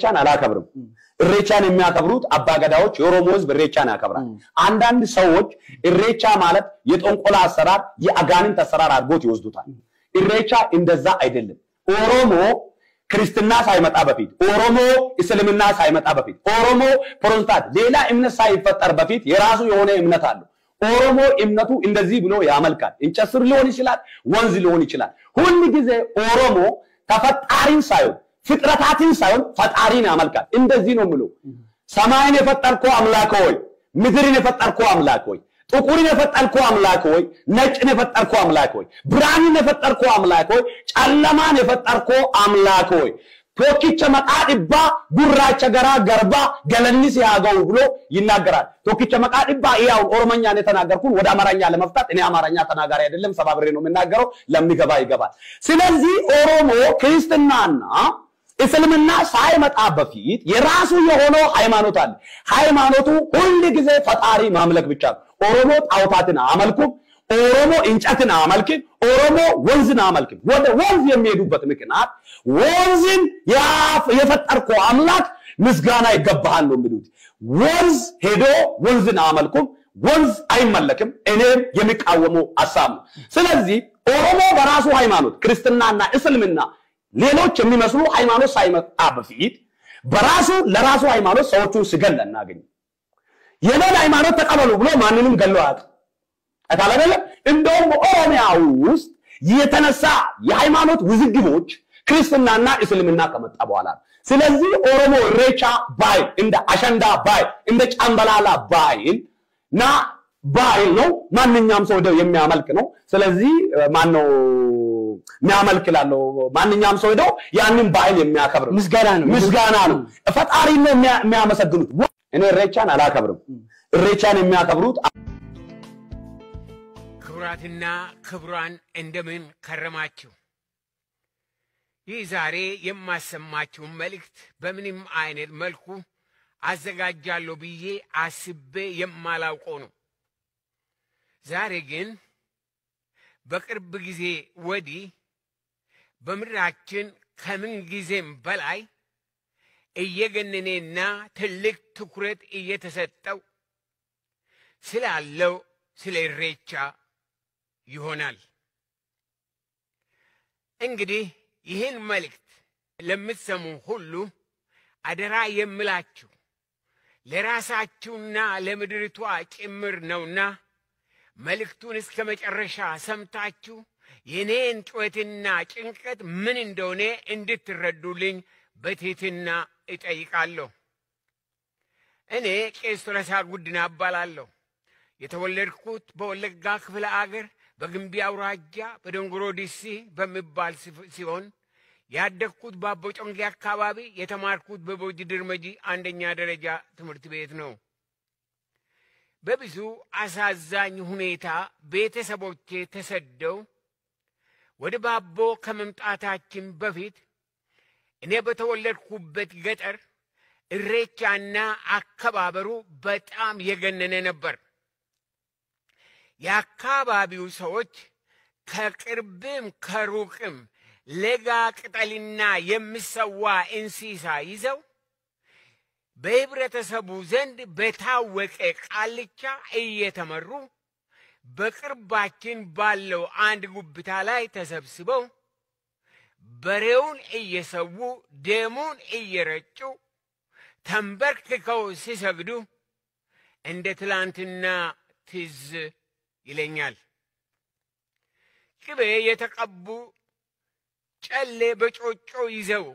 ኢሬቻን አላከብርም። እሬቻን የሚያከብሩት አባገዳዎች የኦሮሞ ህዝብ እሬቻን ያከብራል። አንዳንድ ሰዎች እሬቻ ማለት የጠንቆላ አሰራር፣ የአጋንንት አሰራር አድርጎት ይወስዱታል። እሬቻ እንደዛ አይደለም። ኦሮሞ ክርስትና ሳይመጣ በፊት ኦሮሞ እስልምና ሳይመጣ በፊት ኦሮሞ ፕሮቴስታንት ሌላ እምነት ሳይፈጠር በፊት የራሱ የሆነ እምነት አለው። ኦሮሞ እምነቱ እንደዚህ ብሎ ያመልካል። እንጨት ስር ሊሆን ይችላል፣ ወንዝ ሊሆን ይችላል። ሁል ጊዜ ኦሮሞ ተፈጣሪን ሳይሆን ፍጥረታትን ሳይሆን ፈጣሪን ያመልካል። እንደዚህ ነው ምሎ ሰማይን የፈጠርኮ አምላክ ሆይ፣ ምድርን የፈጠርኮ አምላክ ሆይ፣ ጥቁርን የፈጠርኮ አምላክ ሆይ፣ ነጭን የፈጠርኮ አምላክ ሆይ፣ ብርሃንን የፈጠርኮ አምላክ ሆይ፣ ጨለማን የፈጠርኮ አምላክ ሆይ ቶኪቸ መቃ ጉራቸ ገራ ገርባ ገለኒስ ያገው ብሎ ይናገራል። ቶኪቸ መቃ ዲባ ያው ኦሮመኛን የተናገርኩን ወደ አማርኛ ለመፍታት እኔ አማርኛ ተናጋሪ አይደለም፣ ሰባብሬ ነው የምናገረው። ለሚገባ ይገባል። ስለዚህ ኦሮሞ ክርስትናና እስልምና ሳይመጣ በፊት የራሱ የሆነው ሃይማኖት አለ። ሃይማኖቱ ሁል ጊዜ ፈጣሪ ማምለክ ብቻ ነው። ኦሮሞ ጣውታትን አመልኩም፣ ኦሮሞ እንጨትን አመልክም፣ ኦሮሞ ወንዝን አመልክም። ወደ ወንዝ የሚሄዱበት ምክንያት ወንዝን የፈጠርኩ አምላክ ምስጋና ይገባሃል ነው የሚሉት። ወንዝ ሄዶ ወንዝን አመልኩም፣ ወንዝ አይመለክም። እኔም የሚቃወመው ሀሳብ ነው። ስለዚህ ኦሮሞ በራሱ ሃይማኖት ክርስትናና እስልምና ሌሎች የሚመስሉ ሃይማኖት ሳይመጣ በፊት በራሱ ለራሱ ሃይማኖት ሰዎቹን ስገል እናገኝ የሌላ ሃይማኖት ተቀበሉ ብሎ ማንንም ገሎ አያውቅም። አይደለም እንደውም በኦሮሚያ ውስጥ የተነሳ የሃይማኖት ውዝግቦች ክርስትናና እስልምና ከመጣ በኋላ ስለዚህ ኦሮሞ ሬቻ ባይል እንደ አሸንዳ ባይል እንደ ጫምበላላ ባይል ና ባይል ነው። ማንኛውም ሰው የሚያመልክ ነው። ስለዚህ ማን ነው የሚያመልክ ላለው ማንኛውም ሰው ሄደው ያንን በዓል የሚያከብር ምስጋና ነው ምስጋና ነው ፈጣሪ ነው የሚያመሰግኑት። እኔ እሬቻን አላከብርም። እሬቻን የሚያከብሩት ክቡራትና ክቡራን እንደምን ከረማችሁ? ይህ ዛሬ የማሰማችሁን መልእክት በምንም አይነት መልኩ አዘጋጃለሁ ብዬ አስቤ የማላውቀው ነው። ዛሬ ግን በቅርብ ጊዜ ወዲህ በምድራችን ከምን ጊዜም በላይ እየገነኔና ትልቅ ትኩረት እየተሰጠው ስላለው ስለ ኢሬቻ ይሆናል። እንግዲህ ይህን መልእክት ለምትሰሙ ሁሉ አደራ የምላችሁ ለራሳችሁና ለምድሪቷ ጭምር ነውና መልእክቱን እስከ መጨረሻ ሰምታችሁ የኔን ጩኸትና ጭንቀት ምን እንደሆነ እንድትረዱልኝ በትህትና እጠይቃለሁ። እኔ ቄስ ቶለሳ ጉድና እባላለሁ። የተወለድኩት በወለጋ ክፍለ አገር በግንቢ አውራጃ በደንጎሮ ዲሲ በሚባል ሲሆን ያደግኩት በአቦጮንጌ አካባቢ፣ የተማርኩት በቦጅ ድርመጂ አንደኛ ደረጃ ትምህርት ቤት ነው። በብዙ አሳዛኝ ሁኔታ ቤተሰቦቼ ተሰደው ወደ ባቦ ከመምጣታችን በፊት እኔ በተወለድኩበት ገጠር እሬቻና አከባበሩ በጣም የገነነ ነበር። የአካባቢው ሰዎች ከቅርብም ከሩቅም ለጋ ቅጠልና የሚሰዋ እንስሳ ይዘው በህብረተሰቡ ዘንድ በታወቀ ቃልቻ እየተመሩ በቅርባችን ባለው አንድ ጉብታ ላይ ተሰብስበው በሬውን እየሰዉ ደሙን እየረጩ ተንበርክከው ሲሰግዱ እንደ ትላንትና ትዝ ይለኛል። ቅቤ የተቀቡ ጨሌ በጮጮ ይዘው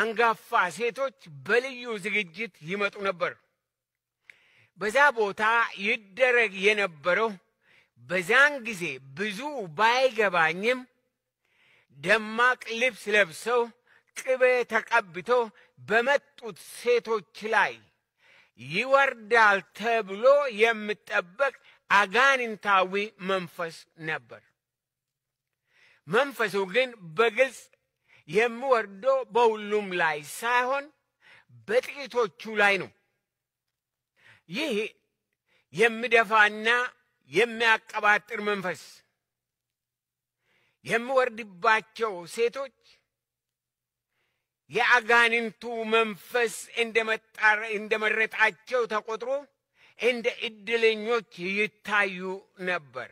አንጋፋ ሴቶች በልዩ ዝግጅት ይመጡ ነበር። በዛ ቦታ ይደረግ የነበረው በዛን ጊዜ ብዙ ባይገባኝም ደማቅ ልብስ ለብሰው ቅቤ ተቀብተው በመጡት ሴቶች ላይ ይወርዳል ተብሎ የሚጠበቅ አጋንንታዊ መንፈስ ነበር። መንፈሱ ግን በግልጽ የምወርዶ በሁሉም ላይ ሳይሆን በጥቂቶቹ ላይ ነው። ይህ የሚደፋና የሚያቀባጥር መንፈስ የሚወርድባቸው ሴቶች የአጋንንቱ መንፈስ እንደመረጣቸው ተቆጥሮ እንደ እድለኞች ይታዩ ነበር።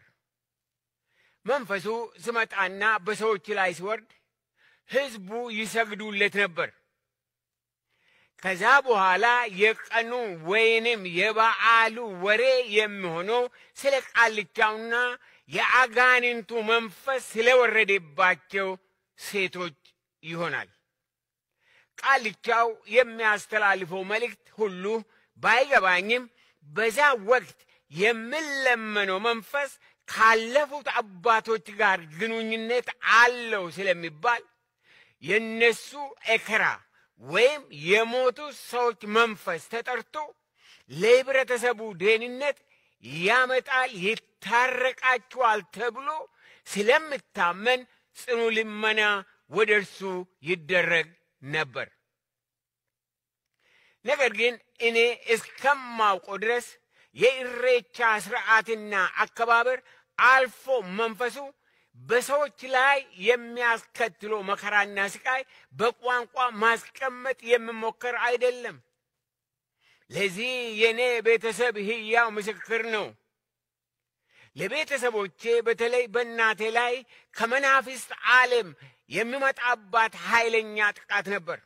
መንፈሱ ስመጣና በሰዎች ላይ ሲወርድ ህዝቡ ይሰግዱለት ነበር። ከዛ በኋላ የቀኑ ወይንም የበዓሉ ወሬ የሚሆነው ስለ ቃልቻውና የአጋንንቱ መንፈስ ስለወረደባቸው ሴቶች ይሆናል። ቃልቻው የሚያስተላልፈው መልእክት ሁሉ ባይገባኝም በዛ ወቅት የምለመነው መንፈስ ካለፉት አባቶች ጋር ግንኙነት አለው ስለሚባል የነሱ ኤከራ ወይም የሞቱ ሰዎች መንፈስ ተጠርቶ ለህብረተሰቡ ደህንነት ያመጣል፣ ይታረቃችኋል ተብሎ ስለምታመን ጽኑ ልመና ወደ እርሱ ይደረግ ነበር። ነገር ግን እኔ እስከማውቆ ድረስ የኢሬቻ ስርዓትና አከባበር አልፎ መንፈሱ በሰዎች ላይ የሚያስከትሎ መከራና ስቃይ በቋንቋ ማስቀመጥ የሚሞከር አይደለም። ለዚህ የኔ ቤተሰብ ህያው ምስክር ነው። ለቤተሰቦቼ በተለይ በእናቴ ላይ ከመናፍስት ዓለም የሚመጣባት ኃይለኛ ጥቃት ነበር።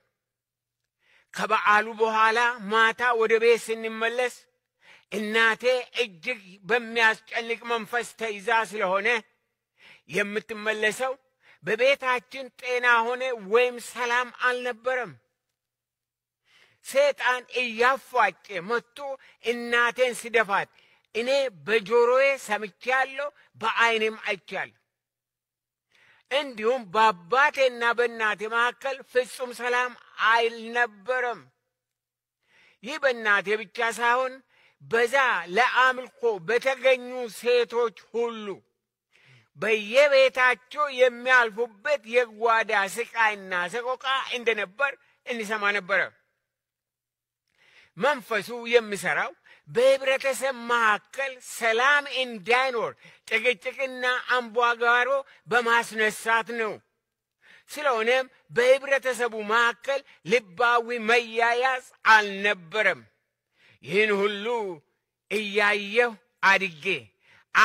ከበዓሉ በኋላ ማታ ወደ ቤት ስንመለስ እናቴ እጅግ በሚያስጨንቅ መንፈስ ተይዛ ስለሆነ የምትመለሰው በቤታችን ጤና ሆነ ወይም ሰላም አልነበረም። ሰይጣን እያፏጨ መጥቶ እናቴን ሲደፋት እኔ በጆሮዬ ሰምቻለሁ፣ በዓይኔም አይቻለሁ። እንዲሁም በአባቴና በእናቴ መካከል ፍጹም ሰላም አልነበረም። ይህ በእናቴ ብቻ ሳይሆን በዛ ለአምልኮ በተገኙ ሴቶች ሁሉ በየቤታቸው የሚያልፉበት የጓዳ ስቃይና ሰቆቃ እንደነበር እንሰማ ነበረ። መንፈሱ የሚሰራው በህብረተሰብ መካከል ሰላም እንዳይኖር ጭቅጭቅና አምቧጋሮ በማስነሳት ነው። ስለሆነም በህብረተሰቡ መካከል ልባዊ መያያዝ አልነበረም። ይህን ሁሉ እያየሁ አድጌ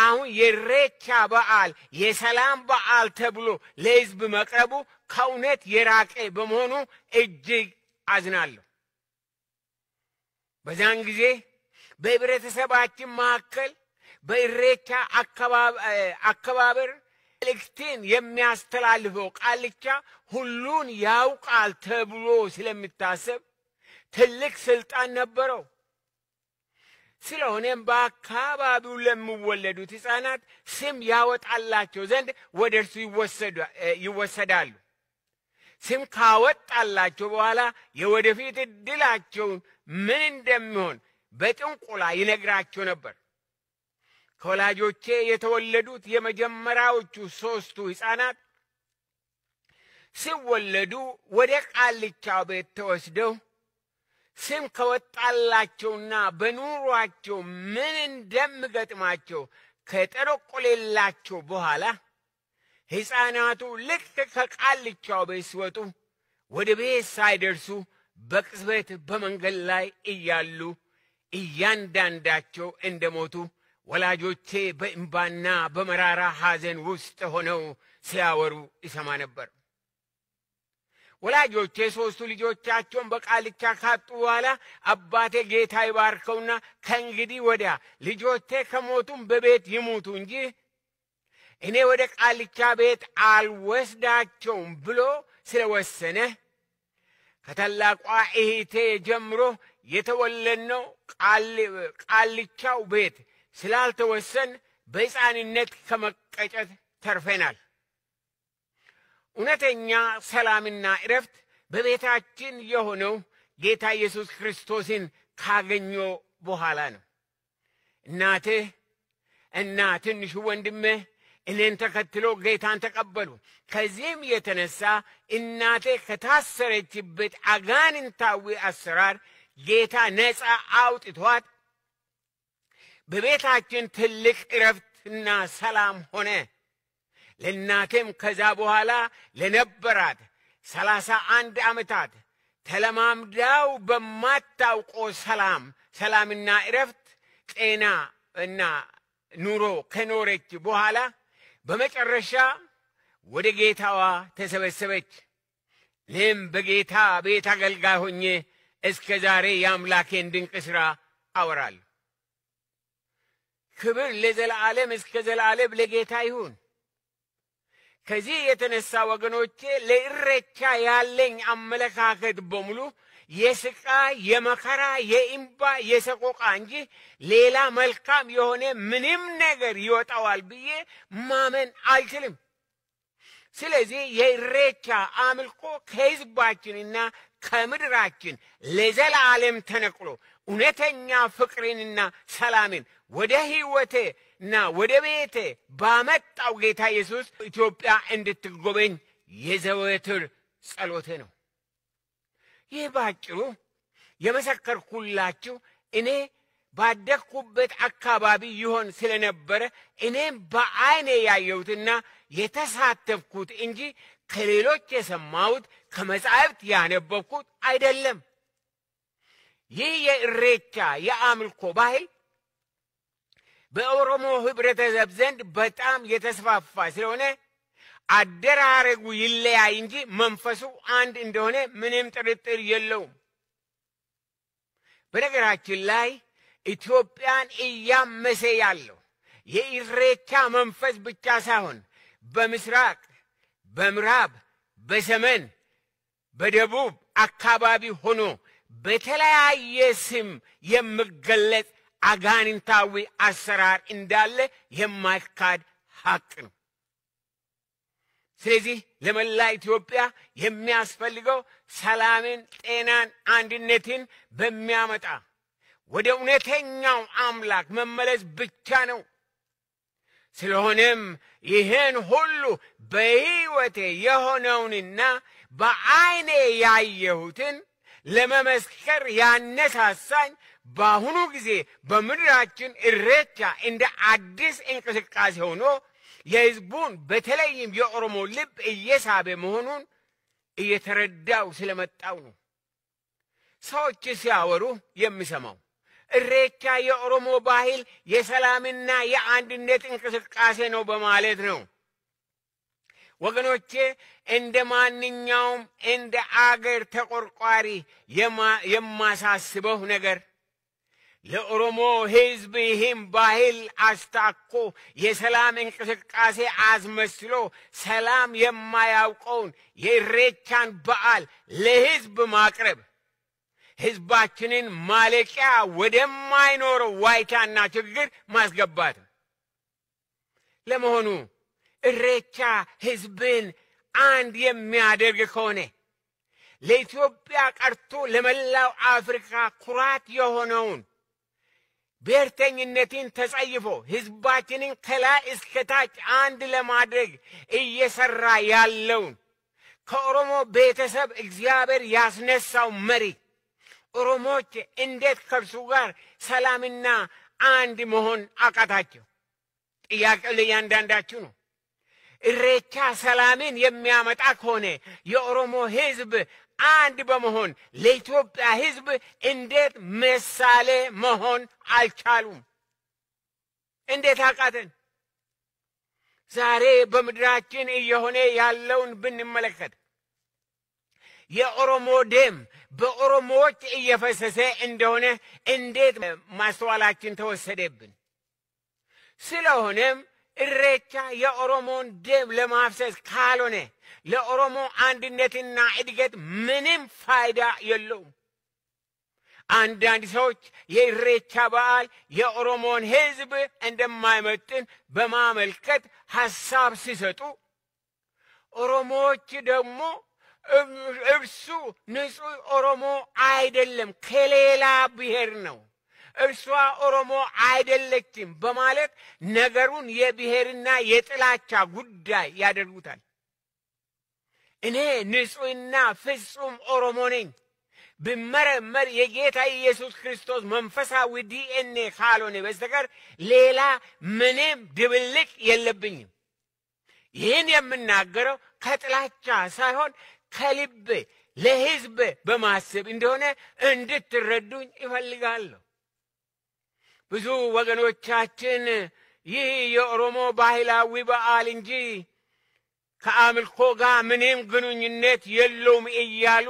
አሁን የሬቻ በዓል የሰላም በዓል ተብሎ ለህዝብ መቅረቡ ከእውነት የራቀ በመሆኑ እጅግ አዝናለሁ። በዛን ጊዜ በህብረተሰባችን መካከል በኢሬቻ አከባበር መልእክቴን የሚያስተላልፈው ቃልቻ ሁሉን ያውቃል ተብሎ ስለሚታሰብ ትልቅ ስልጣን ነበረው። ስለሆነም በአካባቢው ለሚወለዱት ሕፃናት ስም ያወጣላቸው ዘንድ ወደ እርሱ ይወሰዳሉ። ስም ካወጣላቸው በኋላ የወደፊት እድላቸውን ምን እንደሚሆን በጥንቁላ ይነግራቸው ነበር። ከወላጆቼ የተወለዱት የመጀመሪያዎቹ ሦስቱ ሕፃናት ሲወለዱ ወደ ቃልቻው ቤት ተወስደው ስም ከወጣላቸውና በኑሯቸው ምን እንደምገጥማቸው ከጠረቆሌላቸው በኋላ ሕፃናቱ ልክ ከቃልቻው ቤት ሲወጡ ወደ ቤት ሳይደርሱ በቅጽበት በመንገድ ላይ እያሉ እያንዳንዳቸው እንደሞቱ ወላጆቼ በእምባና በመራራ ሐዘን ውስጥ ሆነው ሲያወሩ ይሰማ ነበር። ወላጆች ሶስቱ ልጆቻቸውን በቃልቻ ካጡ በኋላ አባቴ ጌታ ይባርከውና ከእንግዲህ ወዲያ ልጆቼ ከሞቱም በቤት ይሙቱ እንጂ እኔ ወደ ቃልቻ ቤት አልወስዳቸውም ብሎ ስለወሰነ ከታላቋ እህቴ ጀምሮ የተወለድነው ቃልቻው ቤት ስላልተወሰን በሕፃንነት ከመቀጨት ተርፈናል። እውነተኛ ሰላምና እረፍት በቤታችን የሆነው ጌታ ኢየሱስ ክርስቶስን ካገኘ በኋላ ነው። እናትህ እና ትንሹ ወንድምህ እኔን ተከትሎ ጌታን ተቀበሉ። ከዚህም የተነሳ እናቴ ከታሰረችበት አጋንንታዊ አሰራር ጌታ ነፃ አውጥቷት በቤታችን ትልቅ እረፍትና ሰላም ሆነ። ለእናቴም ከዛ በኋላ ለነበራት ሰላሳ አንድ ዓመታት ተለማምዳው በማታውቆ ሰላም ሰላምና እረፍት ጤና እና ኑሮ ከኖረች በኋላ በመጨረሻ ወደ ጌታዋ ተሰበሰበች። እኔም በጌታ ቤት አገልጋይ ሆኜ እስከ ዛሬ የአምላኬን ድንቅ ሥራ ክብር ለዘለዓለም እስከ ዘላለም ለጌታ ይሁን። ከዚህ የተነሳ ወገኖቼ ለእረቻ ያለኝ አመለካከት በሙሉ የስቃ የመከራ የኢምባ የሰቆቃ እንጂ ሌላ መልካም የሆነ ምንም ነገር ይወጣዋል ብዬ ማመን አልችልም። ስለዚህ የእሬቻ አምልኮ ከህዝባችንና ከምድራችን ለዘላለም ተነቅሎ እውነተኛ ፍቅርንና ሰላምን ወደ ህይወቴ እና ወደ ቤት ባመጣው ጌታ ኢየሱስ ኢትዮጵያ እንድትጎበኝ የዘወትር ጸሎቴ ነው። ይህ ባጭሩ የመሰከርኩላችሁ እኔ ባደግኩበት አካባቢ ይሆን ስለነበረ እኔም በአይኔ ያየሁትና የተሳተፍኩት እንጂ ከሌሎች የሰማሁት ከመጻሕፍት ያነበብኩት አይደለም። ይህ የእሬቻ የአምልኮ ባህል በኦሮሞ ህብረተሰብ ዘንድ በጣም የተስፋፋ ስለሆነ አደራረጉ ይለያይ እንጂ መንፈሱ አንድ እንደሆነ ምንም ጥርጥር የለውም። በነገራችን ላይ ኢትዮጵያን እያመሰ ያለው የኢሬቻ መንፈስ ብቻ ሳይሆን በምስራቅ፣ በምዕራብ፣ በሰሜን፣ በደቡብ አካባቢ ሆኖ በተለያየ ስም የሚገለጽ አጋንንታዊ አሰራር እንዳለ የማይካድ ሀቅ ነው። ስለዚህ ለመላ ኢትዮጵያ የሚያስፈልገው ሰላምን፣ ጤናን፣ አንድነትን በሚያመጣ ወደ እውነተኛው አምላክ መመለስ ብቻ ነው። ስለሆነም ይህን ሁሉ በሕይወቴ የሆነውንና በዐይኔ ያየሁትን ለመመስከር ያነሳሳኝ በአሁኑ ጊዜ በምድራችን እሬቻ እንደ አዲስ እንቅስቃሴ ሆኖ የህዝቡን በተለይም የኦሮሞ ልብ እየሳበ መሆኑን እየተረዳው ስለመጣው ነው። ሰዎች ሲያወሩ የሚሰማው እሬቻ የኦሮሞ ባህል የሰላምና የአንድነት እንቅስቃሴ ነው በማለት ነው። ወገኖቼ እንደ ማንኛውም እንደ አገር ተቆርቋሪ የማሳስበው ነገር ለኦሮሞ ህዝብ ይህም ባህል አስታኮ የሰላም እንቅስቃሴ አስመስሎ ሰላም የማያውቀውን የኢሬቻን በዓል ለህዝብ ማቅረብ ህዝባችንን ማለቂያ ወደማይኖረው ዋይታና ችግር ማስገባት ለመሆኑ እሬቻ ህዝብን አንድ የሚያደርግ ከሆነ ለኢትዮጵያ ቀርቶ ለመላው አፍሪካ ኩራት የሆነውን ብሔርተኝነትን ተጸይፎ ህዝባችንን ከላይ እስከታች አንድ ለማድረግ እየሰራ ያለውን ከኦሮሞ ቤተሰብ እግዚአብሔር ያስነሳው መሪ ኦሮሞች እንዴት ከእርሱ ጋር ሰላምና አንድ መሆን አቃታቸው? ጥያቄው ለእያንዳንዳችሁ ነው። እሬቻ ሰላምን የሚያመጣ ከሆነ የኦሮሞ ህዝብ አንድ በመሆን ለኢትዮጵያ ሕዝብ እንዴት ምሳሌ መሆን አልቻሉም? እንዴት አቃተን? ዛሬ በምድራችን እየሆነ ያለውን ብንመለከት የኦሮሞ ደም በኦሮሞዎች እየፈሰሰ እንደሆነ እንዴት ማስተዋላችን ተወሰደብን? ስለሆነም እሬቻ የኦሮሞን ደም ለማፍሰስ ካልሆነ ለኦሮሞ አንድነትና እድገት ምንም ፋይዳ የለውም። አንዳንድ ሰዎች የእሬቻ በዓል የኦሮሞን ሕዝብ እንደማይመጥን በማመልከት ሀሳብ ሲሰጡ፣ ኦሮሞዎች ደግሞ እርሱ ንጹሕ ኦሮሞ አይደለም፣ ከሌላ ብሔር ነው እርሷ ኦሮሞ አይደለችም በማለት ነገሩን የብሔርና የጥላቻ ጉዳይ ያደርጉታል። እኔ ንጹሕና ፍጹም ኦሮሞ ነኝ ብመረመር የጌታ ኢየሱስ ክርስቶስ መንፈሳዊ ዲኤንኤ ካልሆነ በስተቀር ሌላ ምንም ድብልቅ የለብኝም። ይህን የምናገረው ከጥላቻ ሳይሆን ከልብ ለሕዝብ በማሰብ እንደሆነ እንድትረዱኝ ይፈልጋለሁ። ብዙ ወገኖቻችን ይህ የኦሮሞ ባህላዊ በዓል እንጂ ከአምልኮ ጋር ምንም ግንኙነት የለውም እያሉ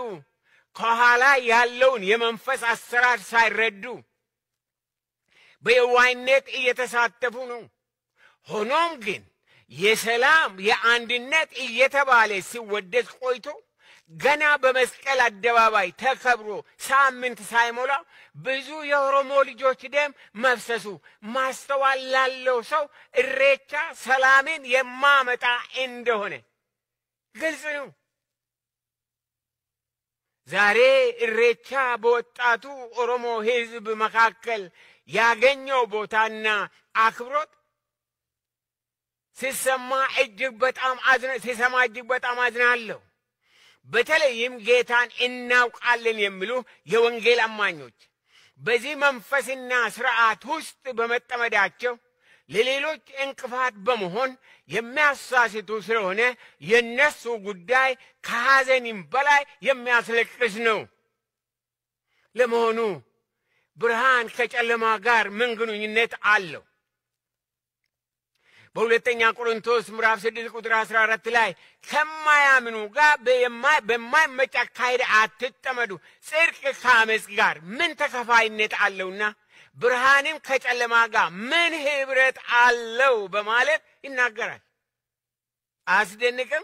ከኋላ ያለውን የመንፈስ አሰራር ሳይረዱ በየዋይነት እየተሳተፉ ነው። ሆኖም ግን የሰላም የአንድነት እየተባለ ሲወደስ ቆይቶ ገና በመስቀል አደባባይ ተከብሮ ሳምንት ሳይሞላ ብዙ የኦሮሞ ልጆች ደም መፍሰሱ ማስተዋል ላለው ሰው እሬቻ ሰላምን የማመጣ እንደሆነ ግልጽ ነው። ዛሬ እሬቻ በወጣቱ ኦሮሞ ሕዝብ መካከል ያገኘው ቦታና አክብሮት ሲሰማ እጅግ በጣም ሲሰማ እጅግ በጣም አዝናለሁ። በተለይም ጌታን እናውቃለን የሚሉ የወንጌል አማኞች በዚህ መንፈስና ስርዓት ውስጥ በመጠመዳቸው ለሌሎች እንቅፋት በመሆን የሚያሳስቱ ስለሆነ የእነሱ ጉዳይ ከሐዘኒም በላይ የሚያስለቅስ ነው። ለመሆኑ ብርሃን ከጨለማ ጋር ምን ግንኙነት አለው? በሁለተኛ ቆሮንቶስ ምዕራፍ ስድስት ቁጥር አስራ አራት ላይ ከማያምኑ ጋር በማይመች አካሄድ አትጠመዱ፣ ጽድቅ ከአመፅ ጋር ምን ተከፋይነት አለውና ብርሃንም ከጨለማ ጋር ምን ህብረት አለው በማለት ይናገራል። አያስደንቅም?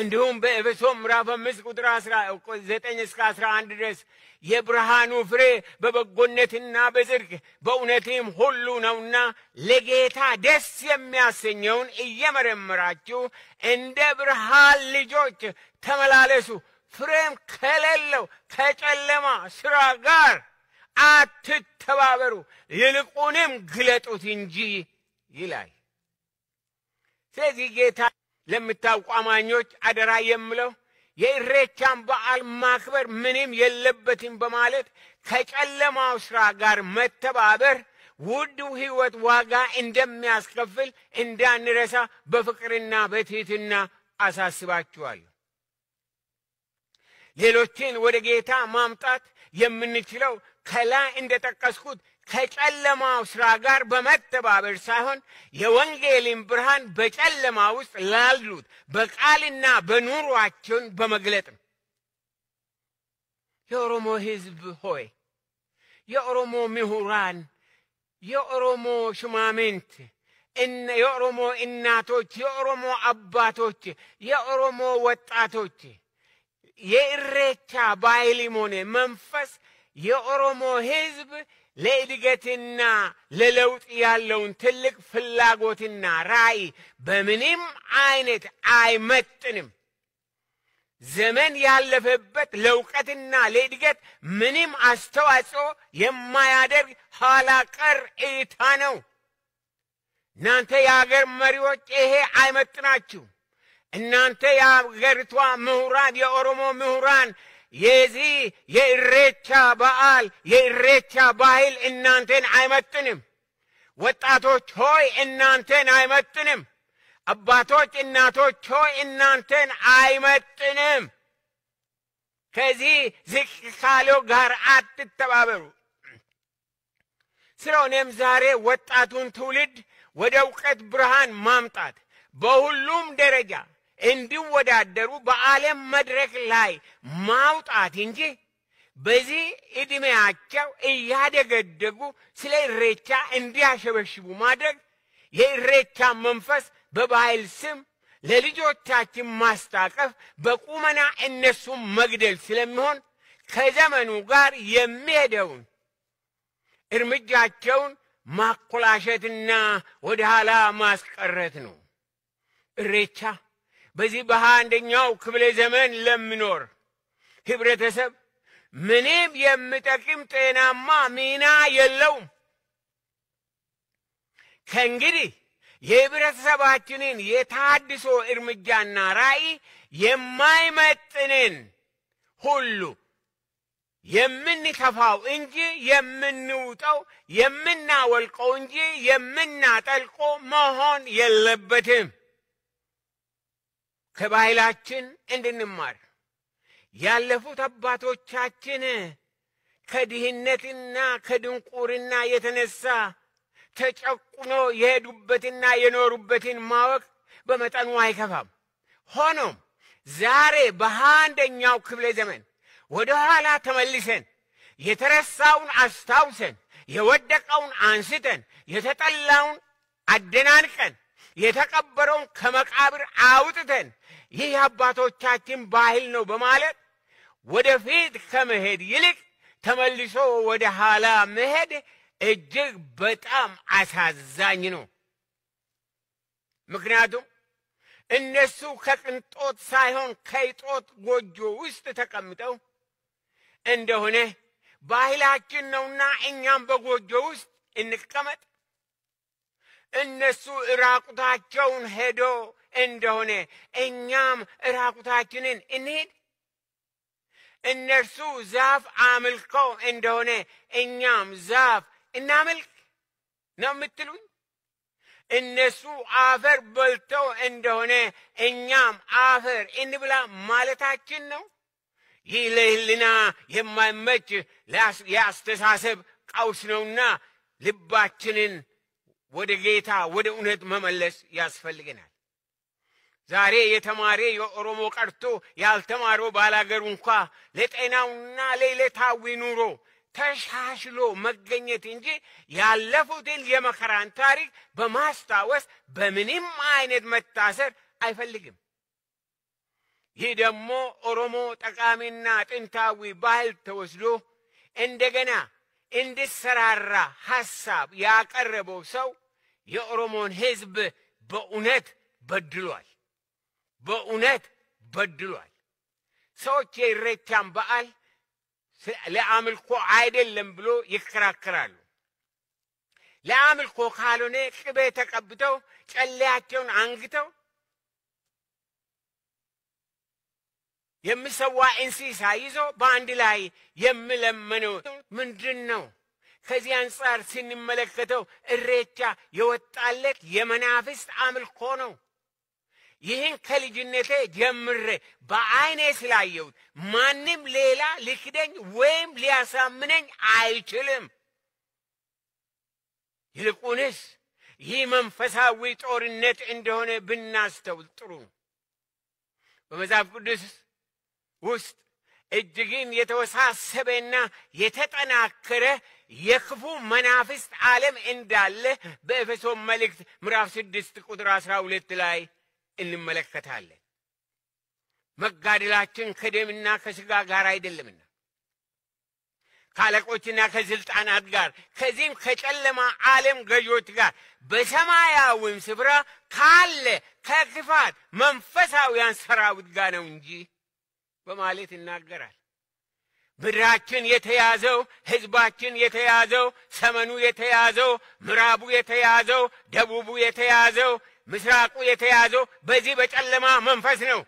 እንዲሁም በኤፌሶን ምዕራፍ አምስት ቁጥር ዘጠኝ እስከ አስራ አንድ ድረስ የብርሃኑ ፍሬ በበጎነትና በጽድቅ በእውነትም ሁሉ ነውና ለጌታ ደስ የሚያሰኘውን እየመረመራችሁ እንደ ብርሃን ልጆች ተመላለሱ። ፍሬም ከሌለው ከጨለማ ስራ ጋር አትተባበሩ፣ ይልቁንም ግለጡት እንጂ ይላል። ስለዚህ ጌታ ለምታውቁ አማኞች አደራ የምለው የኢሬቻን በዓል ማክበር ምንም የለበትም በማለት ከጨለማው ስራ ጋር መተባበር ውድ ህይወት ዋጋ እንደሚያስከፍል እንዳንረሳ በፍቅርና በትህትና አሳስባችኋል። ሌሎችን ወደ ጌታ ማምጣት የምንችለው ከላይ እንደጠቀስኩት ከጨለማው ስራ ጋር በመተባበር ሳይሆን የወንጌልን ብርሃን በጨለማ ውስጥ ላሉት በቃልና በኑሯቸውን በመግለጥ ነው። የኦሮሞ ህዝብ ሆይ፣ የኦሮሞ ምሁራን፣ የኦሮሞ ሽማምንት፣ የኦሮሞ እናቶች፣ የኦሮሞ አባቶች፣ የኦሮሞ ወጣቶች የእሬቻ ባይሊሞኔ መንፈስ የኦሮሞ ህዝብ ለእድገትና ለለውጥ ያለውን ትልቅ ፍላጎትና ራእይ በምንም አይነት አይመጥንም። ዘመን ያለፈበት ለእውቀትና ለእድገት ምንም አስተዋጽኦ የማያደርግ ኋላ ቀር እይታ ነው። እናንተ የአገር መሪዎች ይሄ አይመጥናችሁ። እናንተ የአገሪቷ ምሁራን፣ የኦሮሞ ምሁራን የዚህ የእሬቻ በዓል የእሬቻ ባህል እናንተን አይመጥንም። ወጣቶች ሆይ እናንተን አይመጥንም። አባቶች፣ እናቶች ሆይ እናንተን አይመጥንም። ከዚህ ዝቅ ካለው ጋር አትተባበሩ። ስለሆነም ዛሬ ወጣቱን ትውልድ ወደ እውቀት ብርሃን ማምጣት በሁሉም ደረጃ እንዲወዳደሩ በዓለም መድረክ ላይ ማውጣት እንጂ በዚህ ዕድሜያቸው እያደገደጉ ስለ እሬቻ እንዲያሸበሽቡ ማድረግ የእሬቻ መንፈስ በባህል ስም ለልጆቻችን ማስታቀፍ በቁመና እነሱም መግደል ስለሚሆን ከዘመኑ ጋር የሚሄደውን እርምጃቸውን ማኮላሸትና ወደ ኋላ ማስቀረት ነው። እሬቻ በዚህ በሃያ አንደኛው ክፍለ ዘመን ለምኖር ህብረተሰብ ምንም የምጠቅም ጤናማ ሚና የለውም። ከእንግዲህ የህብረተሰባችንን የታድሶ እርምጃና ራዕይ የማይመጥንን ሁሉ የምንተፋው እንጂ የምንውጠው የምናወልቀው እንጂ የምናጠልቆ መሆን የለበትም። ከባህላችን እንድንማር ያለፉት አባቶቻችን ከድህነትና ከድንቁርና የተነሳ ተጨቁኖ የሄዱበትና የኖሩበትን ማወቅ በመጠኑ አይከፋም። ሆኖም ዛሬ በአንደኛው ክፍለ ዘመን ወደ ኋላ ተመልሰን የተረሳውን አስታውሰን የወደቀውን አንስተን የተጠላውን አደናንቀን የተቀበረውን ከመቃብር አውጥተን ይህ የአባቶቻችን ባህል ነው በማለት ወደፊት ከመሄድ ይልቅ ተመልሶ ወደ ኋላ መሄድ እጅግ በጣም አሳዛኝ ነው። ምክንያቱም እነሱ ከቅንጦት ሳይሆን ከይጦት ጎጆ ውስጥ ተቀምጠው እንደሆነ ባህላችን ነውና እኛም በጎጆ ውስጥ እንቀመጥ እነሱ ራቁታቸውን ሄዶ እንደሆነ እኛም ራቁታችንን እንሄድ። እነርሱ ዛፍ አምልኮ እንደሆነ እኛም ዛፍ እናምልክ ነው የምትሉኝ? እነሱ አፈር በልተው እንደሆነ እኛም አፈር እንብላ ማለታችን ነው? ይህ ለህልና የማይመች የአስተሳሰብ ቀውስ ነውና ልባችንን ወደ ጌታ ወደ እውነት መመለስ ያስፈልገናል። ዛሬ የተማረ የኦሮሞ ቀርቶ ያልተማረው ባላገሩ እንኳ ለጤናውና ለዕለታዊ ኑሮ ተሻሽሎ መገኘት እንጂ ያለፉትን የመከራን ታሪክ በማስታወስ በምንም አይነት መታሰር አይፈልግም። ይህ ደግሞ ኦሮሞ ጠቃሚና ጥንታዊ ባህል ተወስዶ እንደገና እንድሰራራ ሀሳብ ያቀረበው ሰው የኦሮሞን ህዝብ በእውነት በድሏል። በእውነት በድሏል። ሰዎች የኢሬቻን በዓል ለአምልኮ አይደለም ብሎ ይከራከራሉ። ለአምልኮ ካልሆነ ቅቤ ተቀብተው ጨለያቸውን አንግተው የሚሰዋ እንስሳ ይዞ በአንድ ላይ የሚለመነው ምንድን ነው? ከዚህ አንጻር ስንመለከተው እሬቻ የወጣለት የመናፍስት አምልኮ ነው። ይህን ከልጅነቴ ጀምሬ በአይኔ ስላየሁት ማንም ሌላ ሊክደኝ ወይም ሊያሳምነኝ አይችልም። ይልቁንስ ይህ መንፈሳዊ ጦርነት እንደሆነ ብናስተውል ጥሩ። በመጽሐፍ ቅዱስ ውስጥ እጅግን የተወሳሰበና የተጠናከረ የክፉ መናፍስት ዓለም እንዳለ በኤፌሶን መልእክት ምዕራፍ ስድስት ቁጥር አስራ ሁለት ላይ እንመለከታለን። መጋደላችን ከደምና ከስጋ ጋር አይደለምና ከአለቆችና ከስልጣናት ጋር ከዚህም ከጨለማ ዓለም ገዢዎች ጋር በሰማያዊም ስፍራ ካለ ከክፋት መንፈሳውያን ሰራዊት ጋር ነው እንጂ በማለት ይናገራል። ምድራችን የተያዘው ህዝባችን የተያዘው ሰመኑ የተያዘው ምዕራቡ የተያዘው ደቡቡ የተያዘው ምስራቁ የተያዘው በዚህ በጨለማ መንፈስ ነው።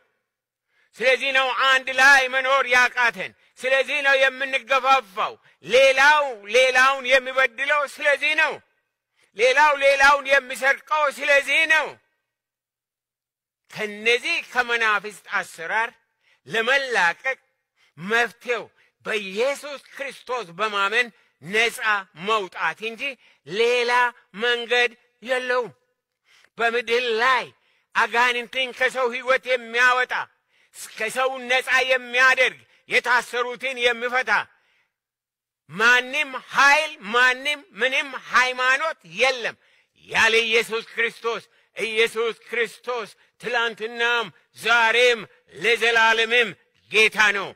ስለዚህ ነው አንድ ላይ መኖር ያቃተን። ስለዚህ ነው የምንገፋፋው። ሌላው ሌላውን የሚበድለው ስለዚህ ነው። ሌላው ሌላውን የሚሰርቀው ስለዚህ ነው። ከነዚህ ከመናፍስት አሰራር ለመላቀቅ መፍትሄው በኢየሱስ ክርስቶስ በማመን ነፃ መውጣት እንጂ ሌላ መንገድ የለውም። በምድር ላይ አጋንንትን ከሰው ሕይወት የሚያወጣ ከሰው ነፃ የሚያደርግ የታሰሩትን የሚፈታ ማንም ኃይል ማንም ምንም ሃይማኖት የለም ያለ ኢየሱስ ክርስቶስ። ኢየሱስ ክርስቶስ ትላንትናም ዛሬም ለዘላለምም ጌታ ነው።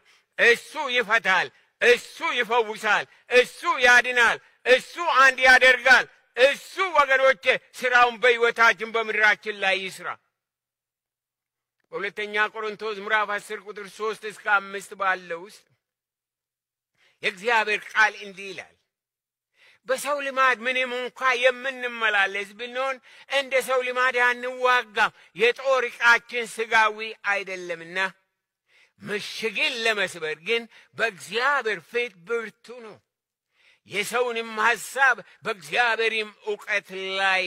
እሱ ይፈታል፣ እሱ ይፈውሳል፣ እሱ ያድናል፣ እሱ አንድ ያደርጋል። እሱ ወገኖቼ ስራውን በሕይወታችን በምድራችን ላይ ይስራ። በሁለተኛ ቆሮንቶስ ምዕራፍ አስር ቁጥር ሶስት እስከ አምስት ባለው ውስጥ የእግዚአብሔር ቃል እንዲህ ይላል በሰው ልማድ ምንም እንኳ የምንመላለስ ብንሆን እንደ ሰው ልማድ አንዋጋም፣ የጦር ዕቃችን ሥጋዊ አይደለምና ምሽግን ለመስበር ግን በእግዚአብሔር ፊት ብርቱ ነው። የሰውንም ሐሳብ በእግዚአብሔርም እውቀት ላይ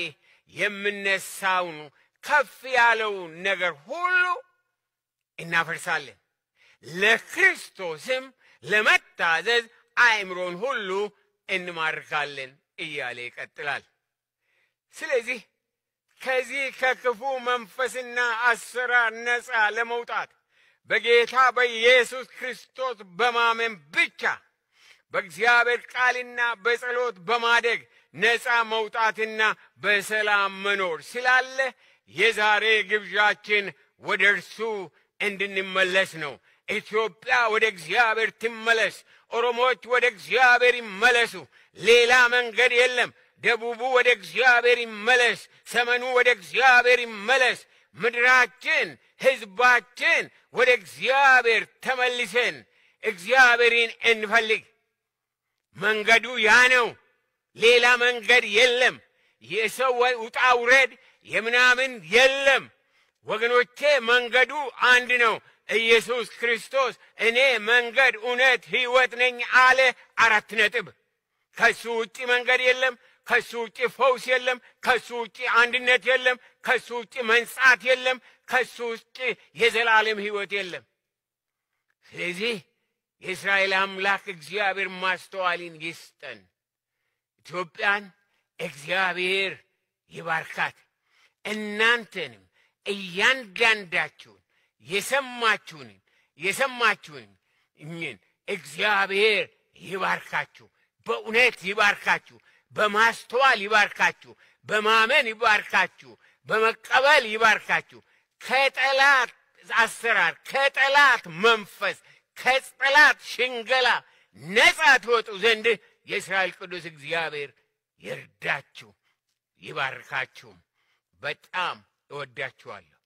የምነሳውን ከፍ ያለውን ነገር ሁሉ እናፈርሳለን፣ ለክርስቶስም ለመታዘዝ አእምሮን ሁሉ እንማርካለን እያለ ይቀጥላል። ስለዚህ ከዚህ ከክፉ መንፈስና አሰራር ነፃ ለመውጣት በጌታ በኢየሱስ ክርስቶስ በማመን ብቻ በእግዚአብሔር ቃልና በጸሎት በማደግ ነፃ መውጣትና በሰላም መኖር ስላለ የዛሬ ግብዣችን ወደ እርሱ እንድንመለስ ነው። ኢትዮጵያ ወደ እግዚአብሔር ትመለስ። ኦሮሞዎች ወደ እግዚአብሔር ይመለሱ። ሌላ መንገድ የለም። ደቡቡ ወደ እግዚአብሔር ይመለስ። ሰመኑ ወደ እግዚአብሔር ይመለስ። ምድራችን፣ ህዝባችን ወደ እግዚአብሔር ተመልሰን እግዚአብሔርን እንፈልግ። መንገዱ ያ ነው። ሌላ መንገድ የለም። የሰው ውጣ ውረድ የምናምን የለም። ወገኖቼ መንገዱ አንድ ነው። ኢየሱስ ክርስቶስ እኔ መንገድ፣ እውነት፣ ህይወት ነኝ አለ። አራት ነጥብ። ከሱ ውጪ መንገድ የለም። ከሱ ውጭ ፈውስ የለም፣ ከሱ ውጭ አንድነት የለም፣ ከሱ ውጭ መንጻት የለም፣ ከሱ ውጭ የዘላለም ህይወት የለም። ስለዚህ የእስራኤል አምላክ እግዚአብሔር ማስተዋልን ይስጠን። ኢትዮጵያን እግዚአብሔር ይባርካት። እናንተንም እያንዳንዳችሁን የሰማችሁንን የሰማችሁንን እኝን እግዚአብሔር ይባርካችሁ፣ በእውነት ይባርካችሁ። በማስተዋል ይባርካችሁ፣ በማመን ይባርካችሁ፣ በመቀበል ይባርካችሁ። ከጠላት አሰራር፣ ከጠላት መንፈስ፣ ከጠላት ሽንገላ ነፃ ትወጡ ዘንድ የእስራኤል ቅዱስ እግዚአብሔር ይርዳችሁ፣ ይባርካችሁም። በጣም እወዳችኋለሁ።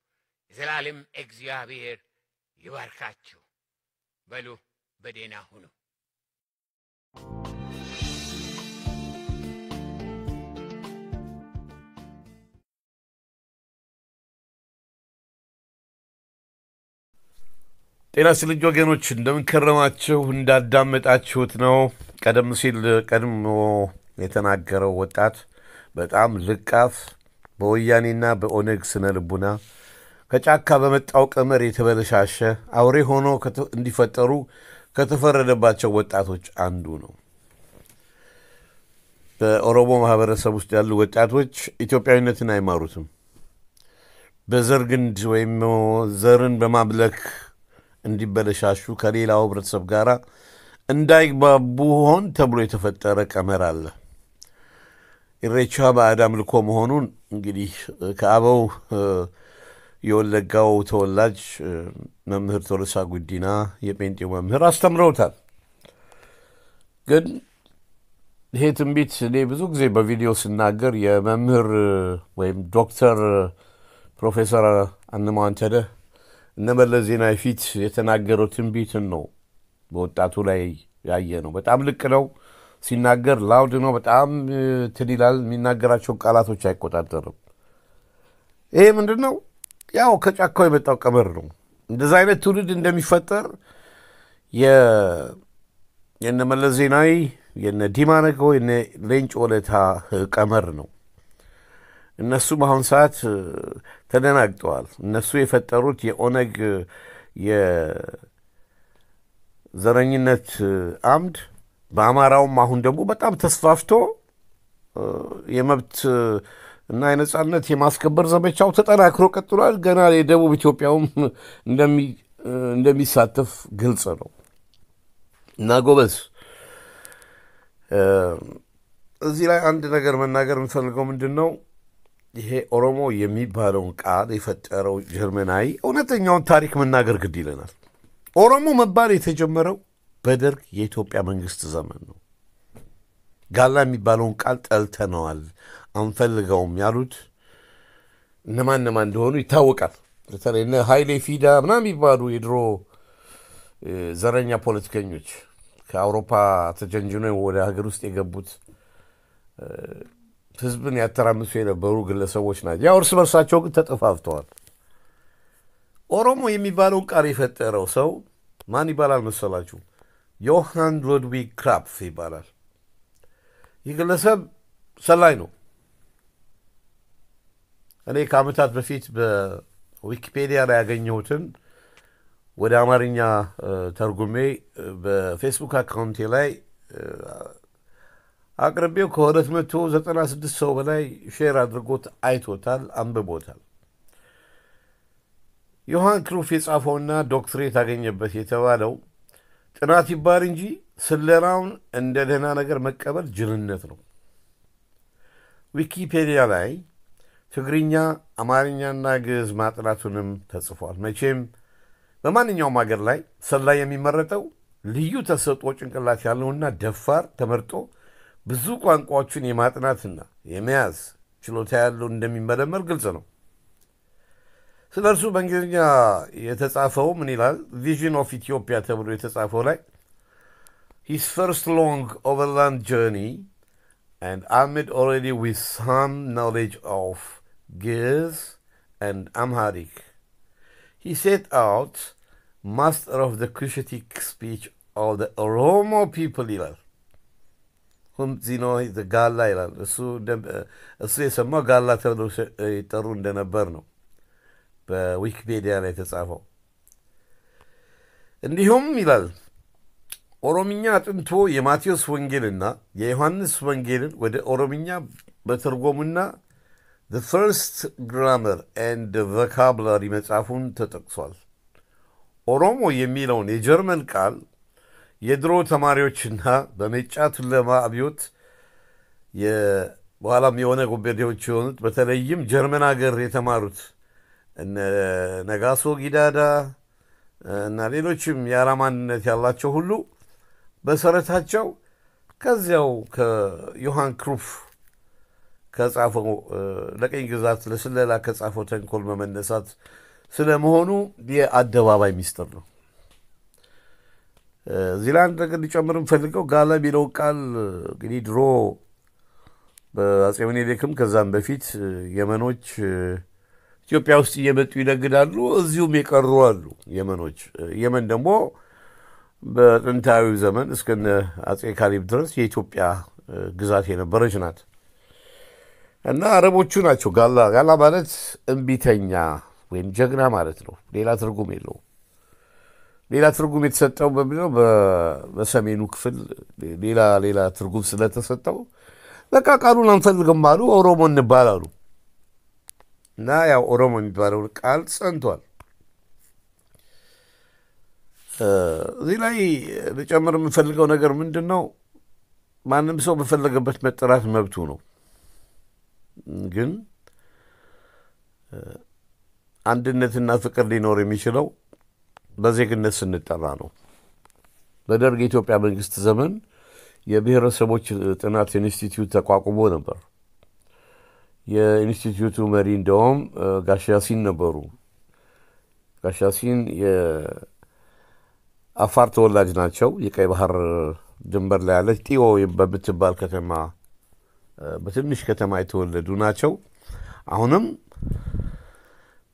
የዘላለም እግዚአብሔር ይባርካችሁ። በሉ በዴና ሁኑ። ጤና ስልጅ ወገኖች እንደምንከረማችሁ እንዳዳመጣችሁት ነው። ቀደም ሲል ቀድሞ የተናገረው ወጣት በጣም ልቃፍ በወያኔና በኦነግ ስነ ልቡና ከጫካ በመጣው ቀመር የተበለሻሸ አውሬ ሆኖ እንዲፈጠሩ ከተፈረደባቸው ወጣቶች አንዱ ነው። በኦሮሞ ማህበረሰብ ውስጥ ያሉ ወጣቶች ኢትዮጵያዊነትን አይማሩትም። በዘር ግንድ ወይም ዘርን በማምለክ እንዲበለሻሹ ከሌላው ህብረተሰብ ጋር እንዳይግባቡ ሆን ተብሎ የተፈጠረ ቀመር አለ። ኢሬቻ ባዕድ አምልኮ መሆኑን እንግዲህ ከአበው የወለጋው ተወላጅ መምህር ቶለሳ ጉዲና የጴንጤው መምህር አስተምረውታል። ግን ይሄ ትንቢት እኔ ብዙ ጊዜ በቪዲዮ ስናገር የመምህር ወይም ዶክተር ፕሮፌሰር አንማንተደህ እነ መለስ ዜናዊ ፊት የተናገረው ትንቢትን ነው በወጣቱ ላይ ያየ ነው። በጣም ልቅ ነው ሲናገር፣ ላውድ ነው በጣም እንትን ይላል። የሚናገራቸውን ቃላቶች አይቆጣጠርም። ይሄ ምንድን ነው? ያው ከጫካው የመጣው ቀመር ነው። እንደዛ አይነት ትውልድ እንደሚፈጠር የነ መለስ ዜናዊ የነ ዲማ የነ ሌንጮ ለታ ቀመር ነው። እነሱ በአሁን ሰዓት ተደናግጠዋል። እነሱ የፈጠሩት የኦነግ የዘረኝነት አምድ በአማራውም አሁን ደግሞ በጣም ተስፋፍቶ የመብት እና የነጻነት የማስከበር ዘመቻው ተጠናክሮ ቀጥሏል። ገና የደቡብ ኢትዮጵያውም እንደሚሳተፍ ግልጽ ነው እና ጎበዝ እዚህ ላይ አንድ ነገር መናገር የምፈልገው ምንድን ነው ይሄ ኦሮሞ የሚባለውን ቃል የፈጠረው ጀርመናዊ እውነተኛውን ታሪክ መናገር ግድ ይለናል። ኦሮሞ መባል የተጀመረው በደርግ የኢትዮጵያ መንግስት ዘመን ነው። ጋላ የሚባለውን ቃል ጠልተነዋል፣ አንፈልገውም ያሉት እነማን እነማን እንደሆኑ ይታወቃል። በተለይ እነ ሀይሌ ፊዳ ምናምን የሚባሉ የድሮ ዘረኛ ፖለቲከኞች ከአውሮፓ ተጀንጅኖ ወደ ሀገር ውስጥ የገቡት ህዝብን ያተራምሱ የነበሩ ግለሰቦች ናቸው። ያው እርስ በርሳቸው ግን ተጠፋፍተዋል። ኦሮሞ የሚባለውን ቃል የፈጠረው ሰው ማን ይባላል መሰላችሁ? ዮሃን ሎድዊግ ክራፕፍ ይባላል። ይህ ግለሰብ ሰላይ ነው። እኔ ከአመታት በፊት በዊኪፔዲያ ላይ ያገኘሁትን ወደ አማርኛ ተርጉሜ በፌስቡክ አካውንቴ ላይ አቅርቤው ከ296 ሰው በላይ ሼር አድርጎት አይቶታል፣ አንብቦታል። ዮሐን ክሩፍ የጻፈውና ዶክትሬት አገኘበት የተባለው ጥናት ይባል እንጂ ስለራውን እንደ ደህና ነገር መቀበል ጅልነት ነው። ዊኪፔዲያ ላይ ትግርኛ፣ አማርኛና ግዕዝ ማጥናቱንም ተጽፏል። መቼም በማንኛውም ሀገር ላይ ሰላይ የሚመረጠው ልዩ ተሰጦ ጭንቅላት ያለውና ደፋር ተመርጦ ብዙ ቋንቋዎችን የማጥናትና የመያዝ ችሎታ ያለው እንደሚመረመር ግልጽ ነው። ስለ እርሱ በእንግሊዝኛ የተጻፈው ምን ይላል? ቪዥን ኦፍ ኢትዮጵያ ተብሎ የተጻፈው ላይ ሂስ ፈርስት ሎንግ ኦቨርላንድ ጆርኒ and amid already with some knowledge of Ge'ez and Amharic, he set out master of the Cushitic speech of the Oromo people ይላል ሁምፂኖ ጋላ ይላል። እሱ የሰማው ጋላ ተብለው ይጠሩ እንደነበር ነው በዊኪፔዲያ ላይ የተጻፈው። እንዲሁም ይላል ኦሮምኛ አጥንቶ የማቴዎስ ወንጌልና የዮሐንስ ወንጌልን ወደ ኦሮምኛ በተርጎሙና ዘ ፈርስት ግራመር ኤንድ ቮካብላሪ መጽሐፉን ተጠቅሷል። ኦሮሞ የሚለውን የጀርመን ቃል የድሮ ተማሪዎችና በሜጫ ቱለማ አብዮት በኋላም የሆነ ጎበዴዎች የሆኑት በተለይም ጀርመን ሀገር የተማሩት ነጋሶ ጊዳዳ እና ሌሎችም የአላማንነት ያላቸው ሁሉ መሰረታቸው ከዚያው ከዮሐን ክሩፍ ከጻፈው ለቀኝ ግዛት ለስለላ ከጻፈው ተንኮል መመነሳት ስለመሆኑ የአደባባይ ሚስጥር ነው። እዚህ ላይ አንድ ነገር ሊጨምር የምፈልገው ጋላ የሚለውን ቃል እንግዲህ ድሮ በአጼ ምኒልክም ከዛም በፊት የመኖች ኢትዮጵያ ውስጥ እየመጡ ይነግዳሉ። እዚሁም የቀሩ አሉ የመኖች። የመን ደግሞ በጥንታዊ ዘመን እስከ አጼ ካሊብ ድረስ የኢትዮጵያ ግዛት የነበረች ናት እና አረቦቹ ናቸው ጋላ ጋላ ማለት እምቢተኛ ወይም ጀግና ማለት ነው። ሌላ ትርጉም የለውም። ሌላ ትርጉም የተሰጠው በሚለው በሰሜኑ ክፍል ሌላ ሌላ ትርጉም ስለተሰጠው በቃ ቃሉን አንፈልግም አሉ። ኦሮሞ እንባል አሉ እና ያው ኦሮሞ የሚባለውን ቃል ጸንቷል። እዚህ ላይ ልጨምር የምፈልገው ነገር ምንድን ነው? ማንም ሰው በፈለገበት መጠራት መብቱ ነው። ግን አንድነትና ፍቅር ሊኖር የሚችለው በዜግነት ስንጠራ ነው። በደርግ የኢትዮጵያ መንግስት ዘመን የብሔረሰቦች ጥናት ኢንስቲትዩት ተቋቁሞ ነበር። የኢንስቲትዩቱ መሪ እንደውም ጋሽ ያሲን ነበሩ። ጋሽ ያሲን የአፋር ተወላጅ ናቸው። የቀይ ባህር ድንበር ላይ ያለች ጢዮ በምትባል ከተማ በትንሽ ከተማ የተወለዱ ናቸው። አሁንም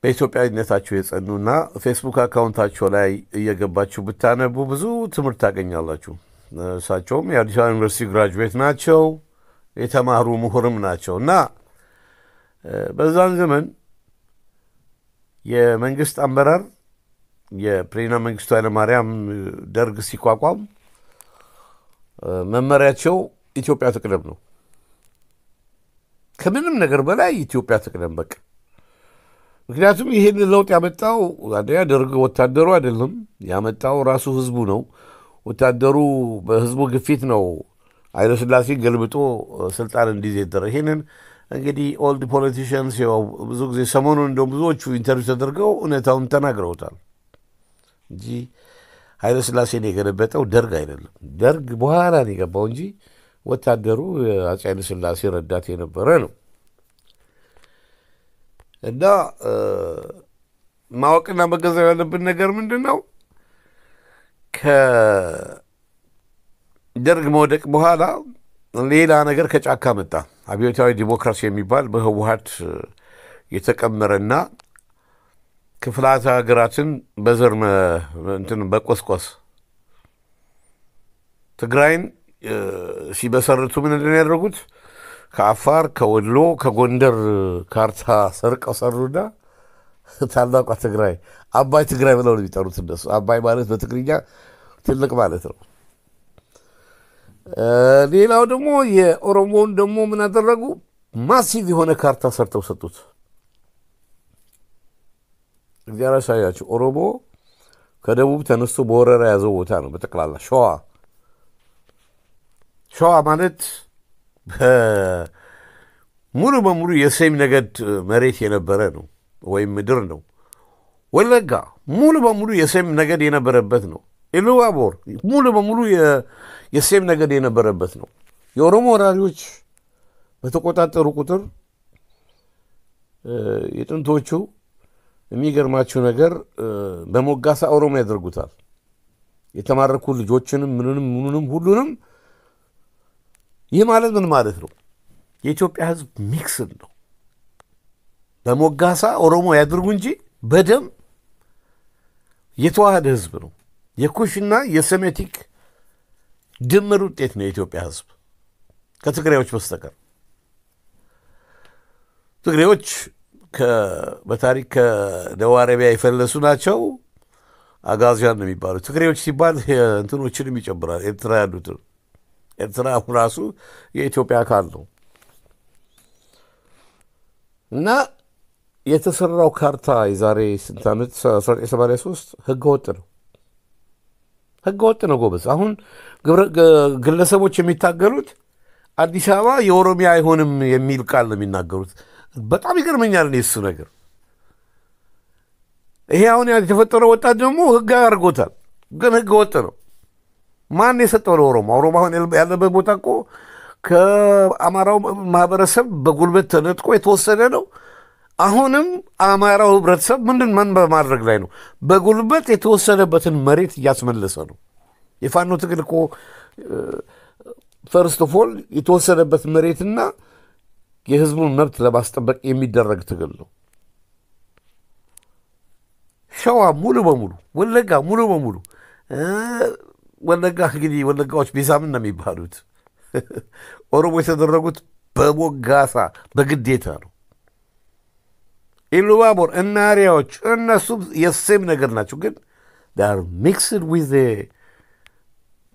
በኢትዮጵያዊነታችሁ የጸኑና ፌስቡክ አካውንታቸው ላይ እየገባችሁ ብታነቡ ብዙ ትምህርት ታገኛላችሁ። እሳቸውም የአዲስ አበባ ዩኒቨርሲቲ ግራጁዌት ናቸው፣ የተማሩ ምሁርም ናቸው እና በዛን ዘመን የመንግስት አመራር የፕሬዝዳንት መንግስቱ ኃይለማርያም ደርግ ሲቋቋም መመሪያቸው ኢትዮጵያ ትቅደም ነው። ከምንም ነገር በላይ ኢትዮጵያ ትቅደም በቃ ምክንያቱም ይህን ለውጥ ያመጣው አንደኛ ደርግ ወታደሩ አይደለም ያመጣው ራሱ ህዝቡ ነው። ወታደሩ በህዝቡ ግፊት ነው ኃይለስላሴ ገልብጦ ስልጣን እንዲዜ ይደረ ይህንን እንግዲህ ኦልድ ፖለቲሽንስ ያው ብዙ ጊዜ ሰሞኑን እንደ ብዙዎቹ ኢንተርቪው ተደርገው እውነታውን ተናግረውታል እንጂ ኃይለስላሴን የገለበጠው ደርግ አይደለም። ደርግ በኋላ ነው የገባው እንጂ ወታደሩ የአፄ ኃይለስላሴ ረዳት የነበረ ነው። እና ማወቅና መገዛት ያለብን ነገር ምንድን ነው? ከደርግ መውደቅ በኋላ ሌላ ነገር ከጫካ መጣ። አብዮታዊ ዲሞክራሲ የሚባል በህወሀት የተቀመረና ክፍላተ ሀገራትን በዘር እንትን በቆስቆስ ትግራይን ሲበሰርቱ ምን ያደረጉት ከአፋር ከወሎ ከጎንደር ካርታ ሰርቀው ሰሩና ታላቋ ትግራይ አባይ ትግራይ ብለው ነው የሚጠሩት እነሱ። አባይ ማለት በትግርኛ ትልቅ ማለት ነው። ሌላው ደግሞ የኦሮሞውን ደግሞ ምን አደረጉ? ማሲቭ የሆነ ካርታ ሰርተው ሰጡት። እግዚአብሔር ያሳያቸው። ኦሮሞ ከደቡብ ተነስቶ በወረራ የያዘው ቦታ ነው። በጠቅላላ ሸዋ ሸዋ ማለት ሙሉ በሙሉ የሴም ነገድ መሬት የነበረ ነው ወይም ምድር ነው። ወለጋ ሙሉ በሙሉ የሴም ነገድ የነበረበት ነው። ኢሉባቦር ሙሉ በሙሉ የሴም ነገድ የነበረበት ነው። የኦሮሞ ወራሪዎች በተቆጣጠሩ ቁጥር የጥንቶቹ የሚገርማችሁ ነገር በሞጋሳ ኦሮሞ ያደርጉታል። የተማረኩ ልጆችንም ምንንም ምኑንም ሁሉንም ይህ ማለት ምን ማለት ነው? የኢትዮጵያ ህዝብ ሚክስን ነው። በሞጋሳ ኦሮሞ ያድርጉ እንጂ በደም የተዋህደ ህዝብ ነው። የኩሽና የሰሜቲክ ድምር ውጤት ነው የኢትዮጵያ ህዝብ ከትግሬዎች በስተቀር። ትግሬዎች በታሪክ ከደቡብ አረቢያ የፈለሱ ናቸው። አጋዚያን ነው የሚባሉት። ትግሬዎች ሲባል እንትኖችንም ይጨምራል ኤርትራ ያሉትን ኤርትራ ራሱ የኢትዮጵያ አካል ነው እና የተሰራው ካርታ የዛሬ ስንት ዓመት 1983 ህገ ወጥ ነው። ህገ ወጥ ነው ጎበዝ። አሁን ግለሰቦች የሚታገሉት አዲስ አበባ የኦሮሚያ አይሆንም የሚል ቃል ነው የሚናገሩት። በጣም ይገርመኛል እኔ እሱ ነገር። ይሄ አሁን የተፈጠረው ወጣት ደግሞ ህግ አድርጎታል፣ ግን ህገ ወጥ ነው። ማን የሰጠው ለኦሮሞ? ኦሮሞ አሁን ያለበት ቦታ እኮ ከአማራው ማህበረሰብ በጉልበት ተነጥቆ የተወሰደ ነው። አሁንም አማራው ህብረተሰብ ምንድን ምን በማድረግ ላይ ነው? በጉልበት የተወሰደበትን መሬት እያስመለሰ ነው። የፋኖ ትግል እኮ ፈርስት ኦፍ ኦል የተወሰደበት መሬትና የህዝቡን መብት ለማስጠበቅ የሚደረግ ትግል ነው። ሸዋ ሙሉ በሙሉ ወለጋ ሙሉ በሙሉ ወለጋ እንግዲህ ወለጋዎች ቢዛምን ነው የሚባሉት። ኦሮሞ የተደረጉት በሞጋሳ በግዴታ ነው። ኢሉባቦር እና አሪያዎች እነሱም የሴም ነገር ናቸው፣ ግን ዳር ሚክስድ ዊዝ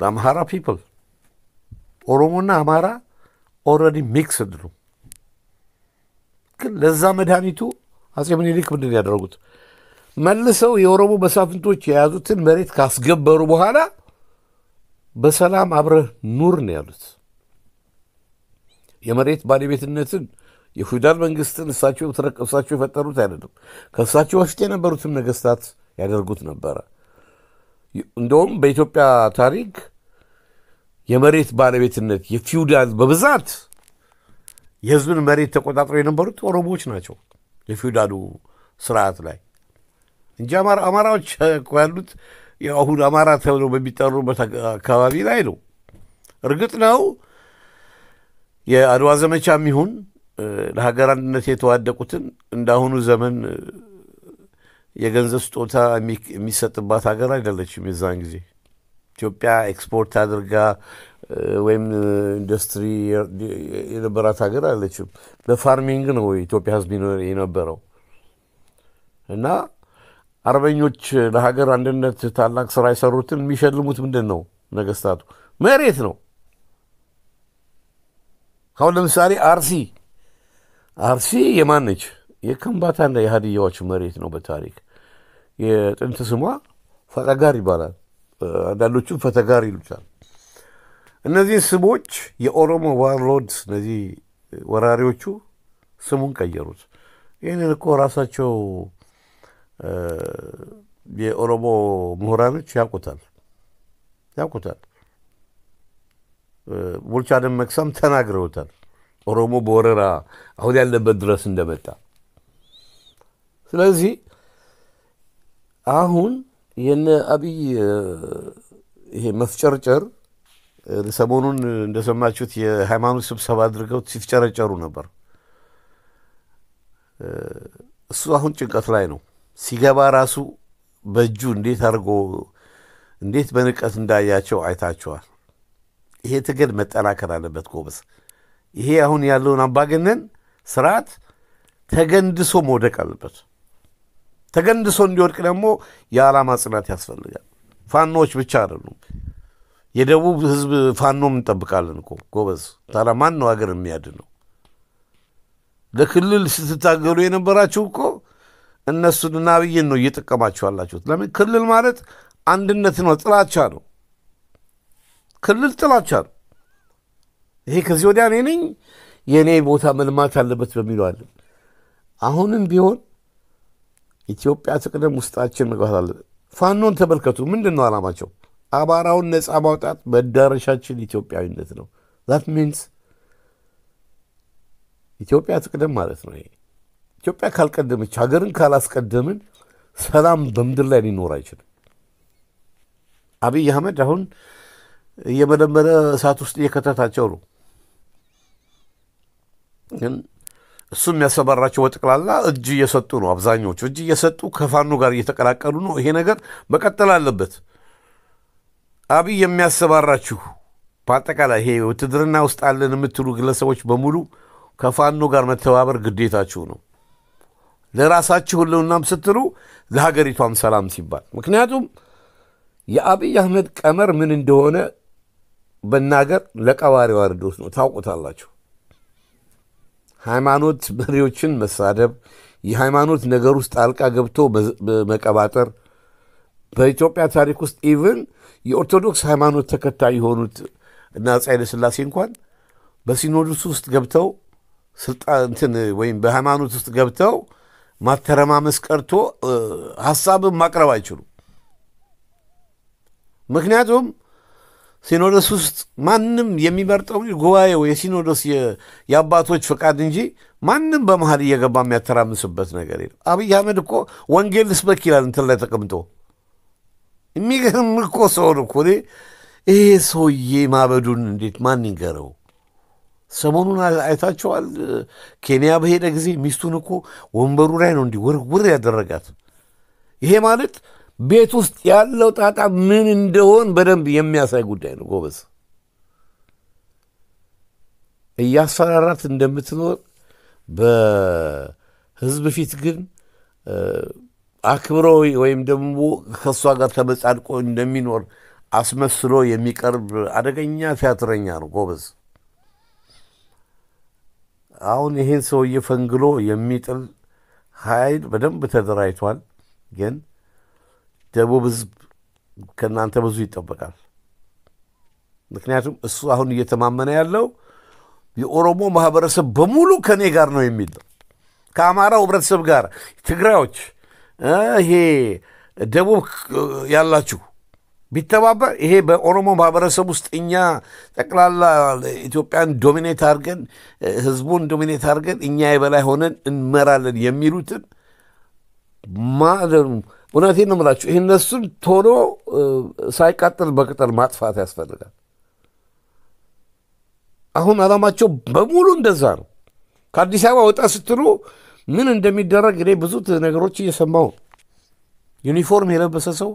አምሃራ ፒፕል ኦሮሞና አማራ ኦልሬዲ ሚክስድ ነው። ግን ለዛ መድኃኒቱ አጼ ምኒልክ ምንድን ያደረጉት መልሰው የኦሮሞ መሳፍንቶች የያዙትን መሬት ካስገበሩ በኋላ በሰላም አብረህ ኑር ነው ያሉት። የመሬት ባለቤትነትን የፊውዳል መንግስትን እሳቸው እሳቸው የፈጠሩት አይደለም። ከእሳቸው በፊት የነበሩትም ነገስታት ያደርጉት ነበረ። እንደውም በኢትዮጵያ ታሪክ የመሬት ባለቤትነት የፊውዳል በብዛት የህዝብን መሬት ተቆጣጥሮ የነበሩት ኦሮሞዎች ናቸው የፊውዳሉ ስርዓት ላይ እንጂ አማራዎች ያሉት የአሁን አማራ ተብለው በሚጠሩበት አካባቢ ላይ ነው። እርግጥ ነው የአድዋ ዘመቻ የሚሆን ለሀገር አንድነት የተዋደቁትን እንዳሁኑ ዘመን የገንዘብ ስጦታ የሚሰጥባት ሀገር አይደለችም። የዛን ጊዜ ኢትዮጵያ ኤክስፖርት አድርጋ ወይም ኢንዱስትሪ የነበራት ሀገር አለችም። በፋርሚንግ ነው ኢትዮጵያ ሕዝብ የነበረው እና አርበኞች ለሀገር አንድነት ታላቅ ስራ የሰሩትን የሚሸልሙት ምንድን ነው? ነገስታቱ መሬት ነው። አሁን ለምሳሌ አርሲ አርሲ የማን ነች? የከምባታና የሀዲያዎች መሬት ነው። በታሪክ የጥንት ስሟ ፈጠጋር ይባላል። አንዳንዶቹም ፈተጋር ይሉታል። እነዚህ ስሞች የኦሮሞ ዋርሎድስ እነዚህ ወራሪዎቹ ስሙን ቀየሩት። ይህንን እኮ ራሳቸው የኦሮሞ ምሁራኖች ያውቁታል ያውቁታል። ቡልቻ መቅሳም ተናግረውታል። ኦሮሞ በወረራ አሁን ያለበት ድረስ እንደመጣ ስለዚህ አሁን የነ አብይ ይሄ መፍጨርጨር ሰሞኑን እንደሰማችሁት የሃይማኖት ስብሰባ አድርገው ሲፍጨረጨሩ ነበር። እሱ አሁን ጭንቀት ላይ ነው። ሲገባ ራሱ በእጁ እንዴት አድርጎ እንዴት በንቀት እንዳያቸው አይታቸዋል። ይሄ ትግል መጠናከር አለበት ጎበዝ። ይሄ አሁን ያለውን አምባገነን ስርዓት ተገንድሶ መውደቅ አለበት። ተገንድሶ እንዲወድቅ ደግሞ የዓላማ ጽናት ያስፈልጋል። ፋኖዎች ብቻ አይደሉም። የደቡብ ህዝብ ፋኖም እንጠብቃለን እኮ ጎበዝ። ታዲያ ማን ነው ሀገር የሚያድነው? ለክልል ስትታገሉ የነበራችሁ እኮ እነሱንና አብይን ነው እየጠቀማችሁ ያላችሁት። ለምን ክልል ማለት አንድነት ነው፣ ጥላቻ ነው። ክልል ጥላቻ ነው። ይሄ ከዚህ ወዲያ እኔ ነኝ የእኔ ቦታ መልማት አለበት በሚሉ አለ። አሁንም ቢሆን ኢትዮጵያ ትቅደም ውስጣችን መግባት አለ። ፋኖን ተመልከቱ። ምንድን ነው አላማቸው? አማራውን ነፃ ማውጣት መዳረሻችን ኢትዮጵያዊነት ነው። ዛት ሚንስ ኢትዮጵያ ትቅደም ማለት ነው ይሄ ኢትዮጵያ ካልቀደመች፣ ሀገርን ካላስቀደምን ሰላም በምድር ላይ ሊኖር አይችልም። አብይ አህመድ አሁን እየመደመረ እሳት ውስጥ እየከተታቸው ነው። ግን እሱ የሚያሰባራቸው በጠቅላላ እጅ እየሰጡ ነው። አብዛኞቹ እጅ እየሰጡ ከፋኖ ጋር እየተቀላቀሉ ነው። ይሄ ነገር መቀጠል አለበት። አብይ የሚያሰባራችሁ በአጠቃላይ ይሄ ውትድርና ውስጥ አለን የምትሉ ግለሰቦች በሙሉ ከፋኖ ጋር መተባበር ግዴታችሁ ነው። ለራሳችሁ ህልውናም ስትሉ ለሀገሪቷም ሰላም ሲባል ምክንያቱም የአብይ አህመድ ቀመር ምን እንደሆነ በናገር ለቀባሪ ዋርዶት ነው። ታውቁታላችሁ። ሃይማኖት መሪዎችን መሳደብ፣ የሃይማኖት ነገር ውስጥ ጣልቃ ገብቶ መቀባጠር በኢትዮጵያ ታሪክ ውስጥ ኢቨን የኦርቶዶክስ ሃይማኖት ተከታይ የሆኑት እና አፄ ኃይለሥላሴ እንኳን በሲኖዶስ ውስጥ ገብተው ስልጣን እንትን ወይም በሃይማኖት ውስጥ ገብተው ማተረማመስ ቀርቶ ሀሳብን ማቅረብ አይችሉም። ምክንያቱም ሲኖዶስ ውስጥ ማንም የሚመርጠው ጉባኤው የሲኖዶስ የአባቶች ፈቃድ እንጂ ማንም በመሀል እየገባ የሚያተራምስበት ነገር የለም። አብይ አህመድ እኮ ወንጌል ልስበክ ይላል እንትን ላይ ተቀምጦ የሚገርም እኮ ሰውን እኮ ይሄ ሰውዬ ማበዱን እንዴት ማን ይንገረው? ሰሞኑን አይታቸዋል። ኬንያ በሄደ ጊዜ ሚስቱን እኮ ወንበሩ ላይ ነው እንዲህ ውርውር ያደረጋት። ይሄ ማለት ቤት ውስጥ ያለው ጣጣ ምን እንደሆን በደንብ የሚያሳይ ጉዳይ ነው። ጎበዝ እያስፈራራት እንደምትኖር በህዝብ ፊት ግን አክብሮ ወይም ደግሞ ከእሷ ጋር ተመጻድቆ እንደሚኖር አስመስሎ የሚቀርብ አደገኛ ቲያትረኛ ነው ጎበዝ። አሁን ይህን ሰውዬ ፈንግሎ የሚጥል ኃይል በደንብ ተደራጅቷል። ግን ደቡብ ህዝብ ከእናንተ ብዙ ይጠበቃል። ምክንያቱም እሱ አሁን እየተማመነ ያለው የኦሮሞ ማህበረሰብ በሙሉ ከእኔ ጋር ነው የሚል ከአማራው ህብረተሰብ ጋር ትግራዮች፣ ይሄ ደቡብ ያላችሁ ቢተባበር ይሄ በኦሮሞ ማህበረሰብ ውስጥ እኛ ጠቅላላ ኢትዮጵያን ዶሚኔት አድርገን ህዝቡን ዶሚኔት አድርገን እኛ የበላይ ሆነን እንመራለን የሚሉትን ማለሙ እውነቴ ነው የምላችሁ። ይህ እነሱን ቶሎ ሳይቃጥል በቅጠል ማጥፋት ያስፈልጋል። አሁን አላማቸው በሙሉ እንደዛ ነው። ከአዲስ አበባ ወጣ ስትሉ ምን እንደሚደረግ እኔ ብዙ ነገሮች እየሰማሁ ዩኒፎርም የለበሰ ሰው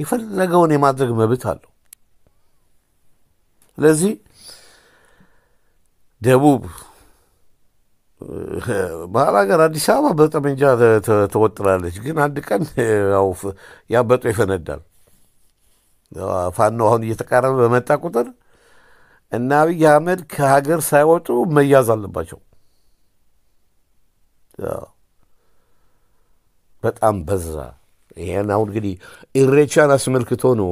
የፈለገውን የማድረግ መብት አለው። ስለዚህ ደቡብ ባህል ሀገር አዲስ አበባ በጠመንጃ ተወጥራለች። ግን አንድ ቀን ያበጦ ይፈነዳል። ፋኖ አሁን እየተቃረበ በመጣ ቁጥር እና አብይ አህመድ ከሀገር ሳይወጡ መያዝ አለባቸው። በጣም በዛ። ይሄን አሁን እንግዲህ ኢሬቻን አስመልክቶ ነው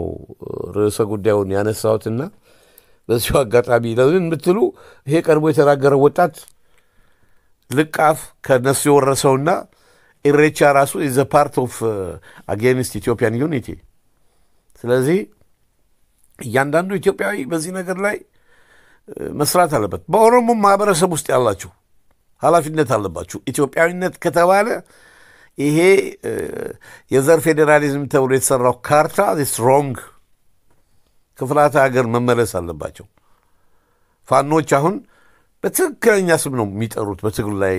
ርዕሰ ጉዳዩን ያነሳሁትና በዚሁ አጋጣሚ ለምን የምትሉ ይሄ ቀድሞ የተናገረ ወጣት ልቃፍ ከነሱ የወረሰውና ኢሬቻ ራሱ ዘ ፓርት ኦፍ አጌንስት ኢትዮጵያን ዩኒቲ። ስለዚህ እያንዳንዱ ኢትዮጵያዊ በዚህ ነገር ላይ መስራት አለበት። በኦሮሞ ማህበረሰብ ውስጥ ያላችሁ ኃላፊነት አለባችሁ። ኢትዮጵያዊነት ከተባለ ይሄ የዘር ፌዴራሊዝም ተብሎ የተሰራው ካርታ ስ ሮንግ ክፍላተ ሀገር መመለስ አለባቸው። ፋኖች አሁን በትክክለኛ ስም ነው የሚጠሩት። በትግሉ ላይ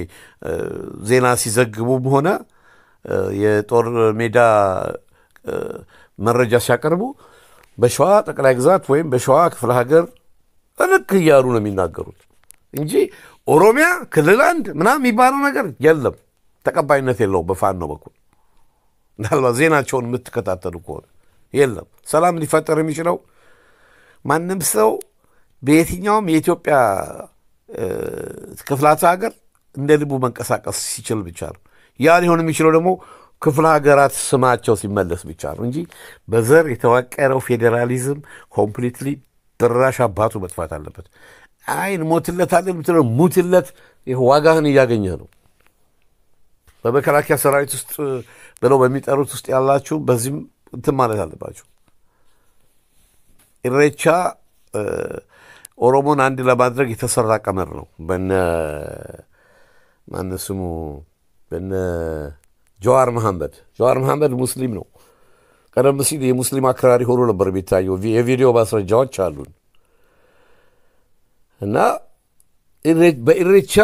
ዜና ሲዘግቡም ሆነ የጦር ሜዳ መረጃ ሲያቀርቡ በሸዋ ጠቅላይ ግዛት ወይም በሸዋ ክፍለ ሀገር ልክ እያሉ ነው የሚናገሩት እንጂ ኦሮሚያ ክልል አንድ ምናምን የሚባለው ነገር የለም። ተቀባይነት የለውም። በፋኖ በኩል ምናልባት ዜናቸውን የምትከታተሉ ከሆነ የለም። ሰላም ሊፈጠር የሚችለው ማንም ሰው በየትኛውም የኢትዮጵያ ክፍላተ ሀገር እንደ ልቡ መንቀሳቀስ ሲችል ብቻ ነው። ያ ሊሆን የሚችለው ደግሞ ክፍለ ሀገራት ስማቸው ሲመለስ ብቻ ነው እንጂ በዘር የተዋቀረው ፌዴራሊዝም ኮምፕሊትሊ ድራሽ አባቱ መጥፋት አለበት። አይን ሞትለት አለ ሙትለት ዋጋህን እያገኘ ነው። በመከላከያ ሰራዊት ውስጥ ብለው በሚጠሩት ውስጥ ያላችሁ በዚህም እንትን ማለት አለባችሁ። ኢሬቻ ኦሮሞን አንድ ለማድረግ የተሰራ ቀመር ነው። በነ ማነው ስሙ በነ ጀዋር መሐመድ። ጀዋር መሐመድ ሙስሊም ነው። ቀደም ሲል የሙስሊም አክራሪ ሆኖ ነበር የሚታየው። የቪዲዮ ማስረጃዎች አሉን እና በኢሬቻ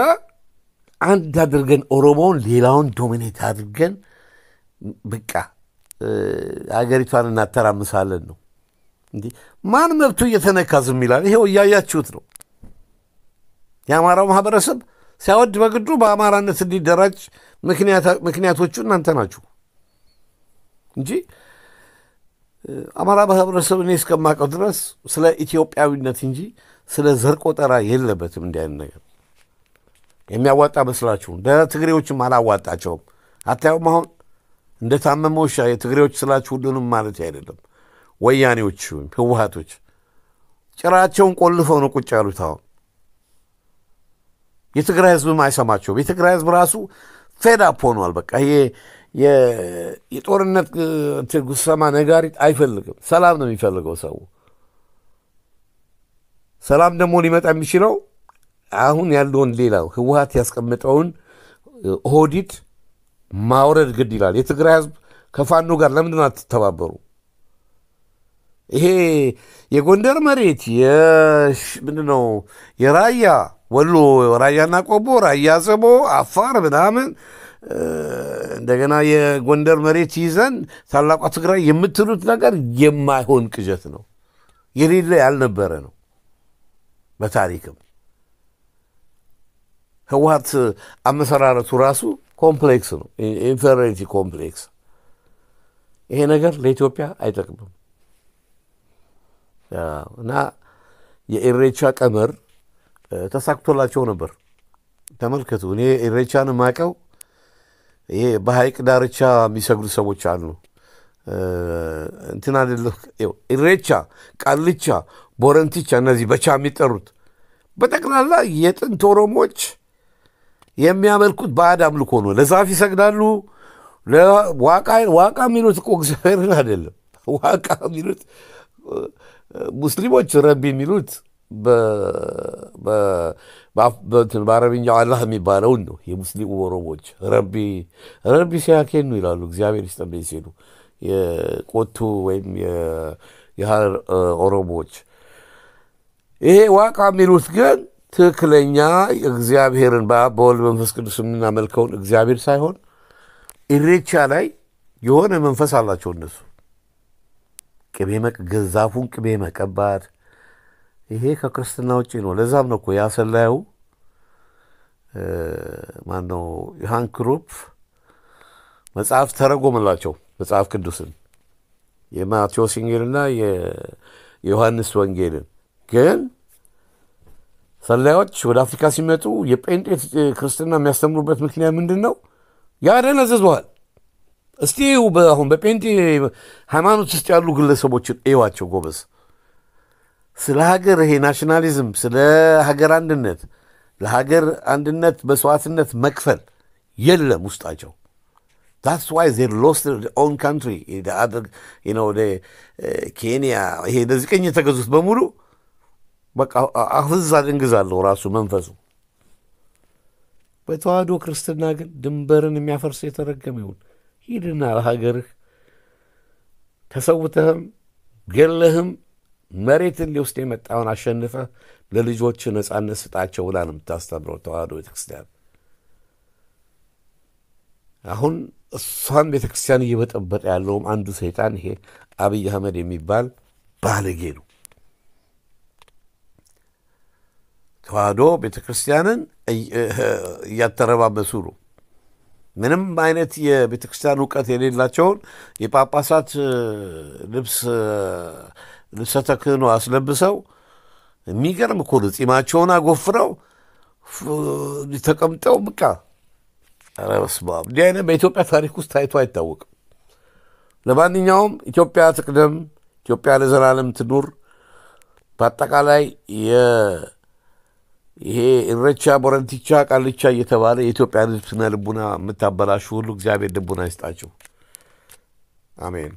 አንድ አድርገን ኦሮሞውን ሌላውን ዶሚኔት አድርገን በቃ ሀገሪቷን እናተራምሳለን ነው። እንዲህ ማን መብቱ እየተነካ ዝም ይላል? ይሄው እያያችሁት ነው። የአማራው ማህበረሰብ ሲያወድ በግዱ በአማራነት እንዲደራጅ ምክንያቶቹ እናንተ ናችሁ እንጂ አማራ ማህበረሰብ እኔ እስከማውቀው ድረስ ስለ ኢትዮጵያዊነት እንጂ ስለ ዘር ቆጠራ የለበትም እንዲህ ነገር። የሚያዋጣ መስላችሁ ለትግሬዎችም አላዋጣቸውም። አታዩም? አሁን እንደ ታመመ ውሻ የትግሬዎች ስላችሁ ሁሉንም ማለት አይደለም። ወያኔዎች ወይም ህወሀቶች ጭራቸውን ቆልፈው ነው ቁጭ ያሉት። አሁን የትግራይ ህዝብም አይሰማቸውም። የትግራይ ህዝብ ራሱ ፌዳፕ ሆኗል። በቃ ይሄ የጦርነት ትጉሰማ ነጋሪት አይፈልግም። ሰላም ነው የሚፈልገው ሰው። ሰላም ደግሞ ሊመጣ የሚችለው አሁን ያለውን ሌላው ህወሀት ያስቀመጠውን ኦህዲድ ማውረድ ግድ ይላል። የትግራይ ህዝብ ከፋኖ ጋር ለምንድን አትተባበሩ? ይሄ የጎንደር መሬት ነው? የራያ ወሎ ራያና ቆቦ፣ ራያ አዘቦ፣ አፋር ምናምን እንደገና የጎንደር መሬት ይዘን ታላቋ ትግራይ የምትሉት ነገር የማይሆን ቅዠት ነው። የሌለ ያልነበረ ነው በታሪክም ህወሀት አመሰራረቱ ራሱ ኮምፕሌክስ ነው፣ ኢንፌሪቲ ኮምፕሌክስ። ይሄ ነገር ለኢትዮጵያ አይጠቅምም እና የኢሬቻ ቀመር ተሳክቶላቸው ነበር። ተመልከቱ። እኔ ኢሬቻን ማቀው ይሄ በሀይቅ ዳርቻ የሚሰግዱ ሰዎች አሉ። እንትን አይደለም ኢሬቻ፣ ቃልቻ፣ ቦረንቲቻ እነዚህ በቻ የሚጠሩት በጠቅላላ የጥንት ኦሮሞዎች የሚያመልኩት ባዕድ አምልኮ ነው። ለዛፍ ይሰግዳሉ። ዋቃ የሚሉት እኮ እግዚአብሔርን አይደለም። ዋቃ የሚሉት ሙስሊሞች ረቢ የሚሉት በአረብኛው አላህ የሚባለውን ነው። የሙስሊሙ ኦሮሞች ረቢ ረቢ ሲያኬን ይላሉ። እግዚአብሔር ይስጠልኝ ሲሉ የቆቱ ወይም የሀረር ኦሮሞዎች ይሄ ዋቃ የሚሉት ግን ትክክለኛ እግዚአብሔርን በአብ በወልድ መንፈስ ቅዱስ የምናመልከውን እግዚአብሔር ሳይሆን ኢሬቻ ላይ የሆነ መንፈስ አላቸው እነሱ። ቅቤ ገዛፉን ቅቤ መቀባት ይሄ ከክርስትና ውጭ ነው። ለዛም ነው እኮ ያሰላዩ ማነው ዮሐን ክሩፕ መጽሐፍ ተረጎመላቸው መጽሐፍ ቅዱስን የማቴዎስ ወንጌልና የዮሐንስ ወንጌልን ግን ሰላዮች ወደ አፍሪካ ሲመጡ የጴንጤ ክርስትና የሚያስተምሩበት ምክንያት ምንድን ነው? ያደነዘዘዋል። እስቲ አሁን በጴንጤ ሃይማኖት ውስጥ ያሉ ግለሰቦችን እዩዋቸው ጎበዝ። ስለ ሀገር ይሄ ናሽናሊዝም፣ ስለ ሀገር አንድነት፣ ለሀገር አንድነት መስዋዕትነት መክፈል የለም ውስጣቸው። ታትስ ዋይ ዜር ሎስት ኦን ካንትሪ ኬንያ ይሄ ለዚህ ቀኝ የተገዙት በሙሉ በቃ አፍዝ አደንግዛለሁ ራሱ መንፈሱ። በተዋህዶ ክርስትና ግን ድንበርን የሚያፈርስ የተረገመ ይሁን። ሂድና ለሀገርህ ተሰውተህም ገለህም መሬትን ሊወስድ የመጣውን አሸንፈህ ለልጆች ነፃነት ስጣቸው ብላ ነው የምታስተምረው ተዋህዶ ቤተክርስቲያን። አሁን እሷን ቤተክርስቲያን እየበጠበጠ ያለውም አንዱ ሰይጣን ይሄ አብይ አህመድ የሚባል ባለጌ ነው። ተዋህዶ ቤተክርስቲያንን እያተረባበሱ ነው። ምንም አይነት የቤተክርስቲያን እውቀት የሌላቸውን የጳጳሳት ልብስ ልብሰ ተክህኖ አስለብሰው የሚገርም እኮ ነው። ጺማቸውን አጎፍረው ተቀምጠው ብቃ ኧረ እንዲህ አይነት በኢትዮጵያ ታሪክ ውስጥ ታይቶ አይታወቅም። ለማንኛውም ኢትዮጵያ ትቅደም፣ ኢትዮጵያ ለዘላለም ትኑር። በአጠቃላይ ይሄ እረቻ፣ ቦረንቲቻ፣ ቃልቻ እየተባለ የኢትዮጵያን ሕዝብ ስነ ልቡና የምታበላሹ ሁሉ እግዚአብሔር ልቡና ይስጣችሁ። አሜን።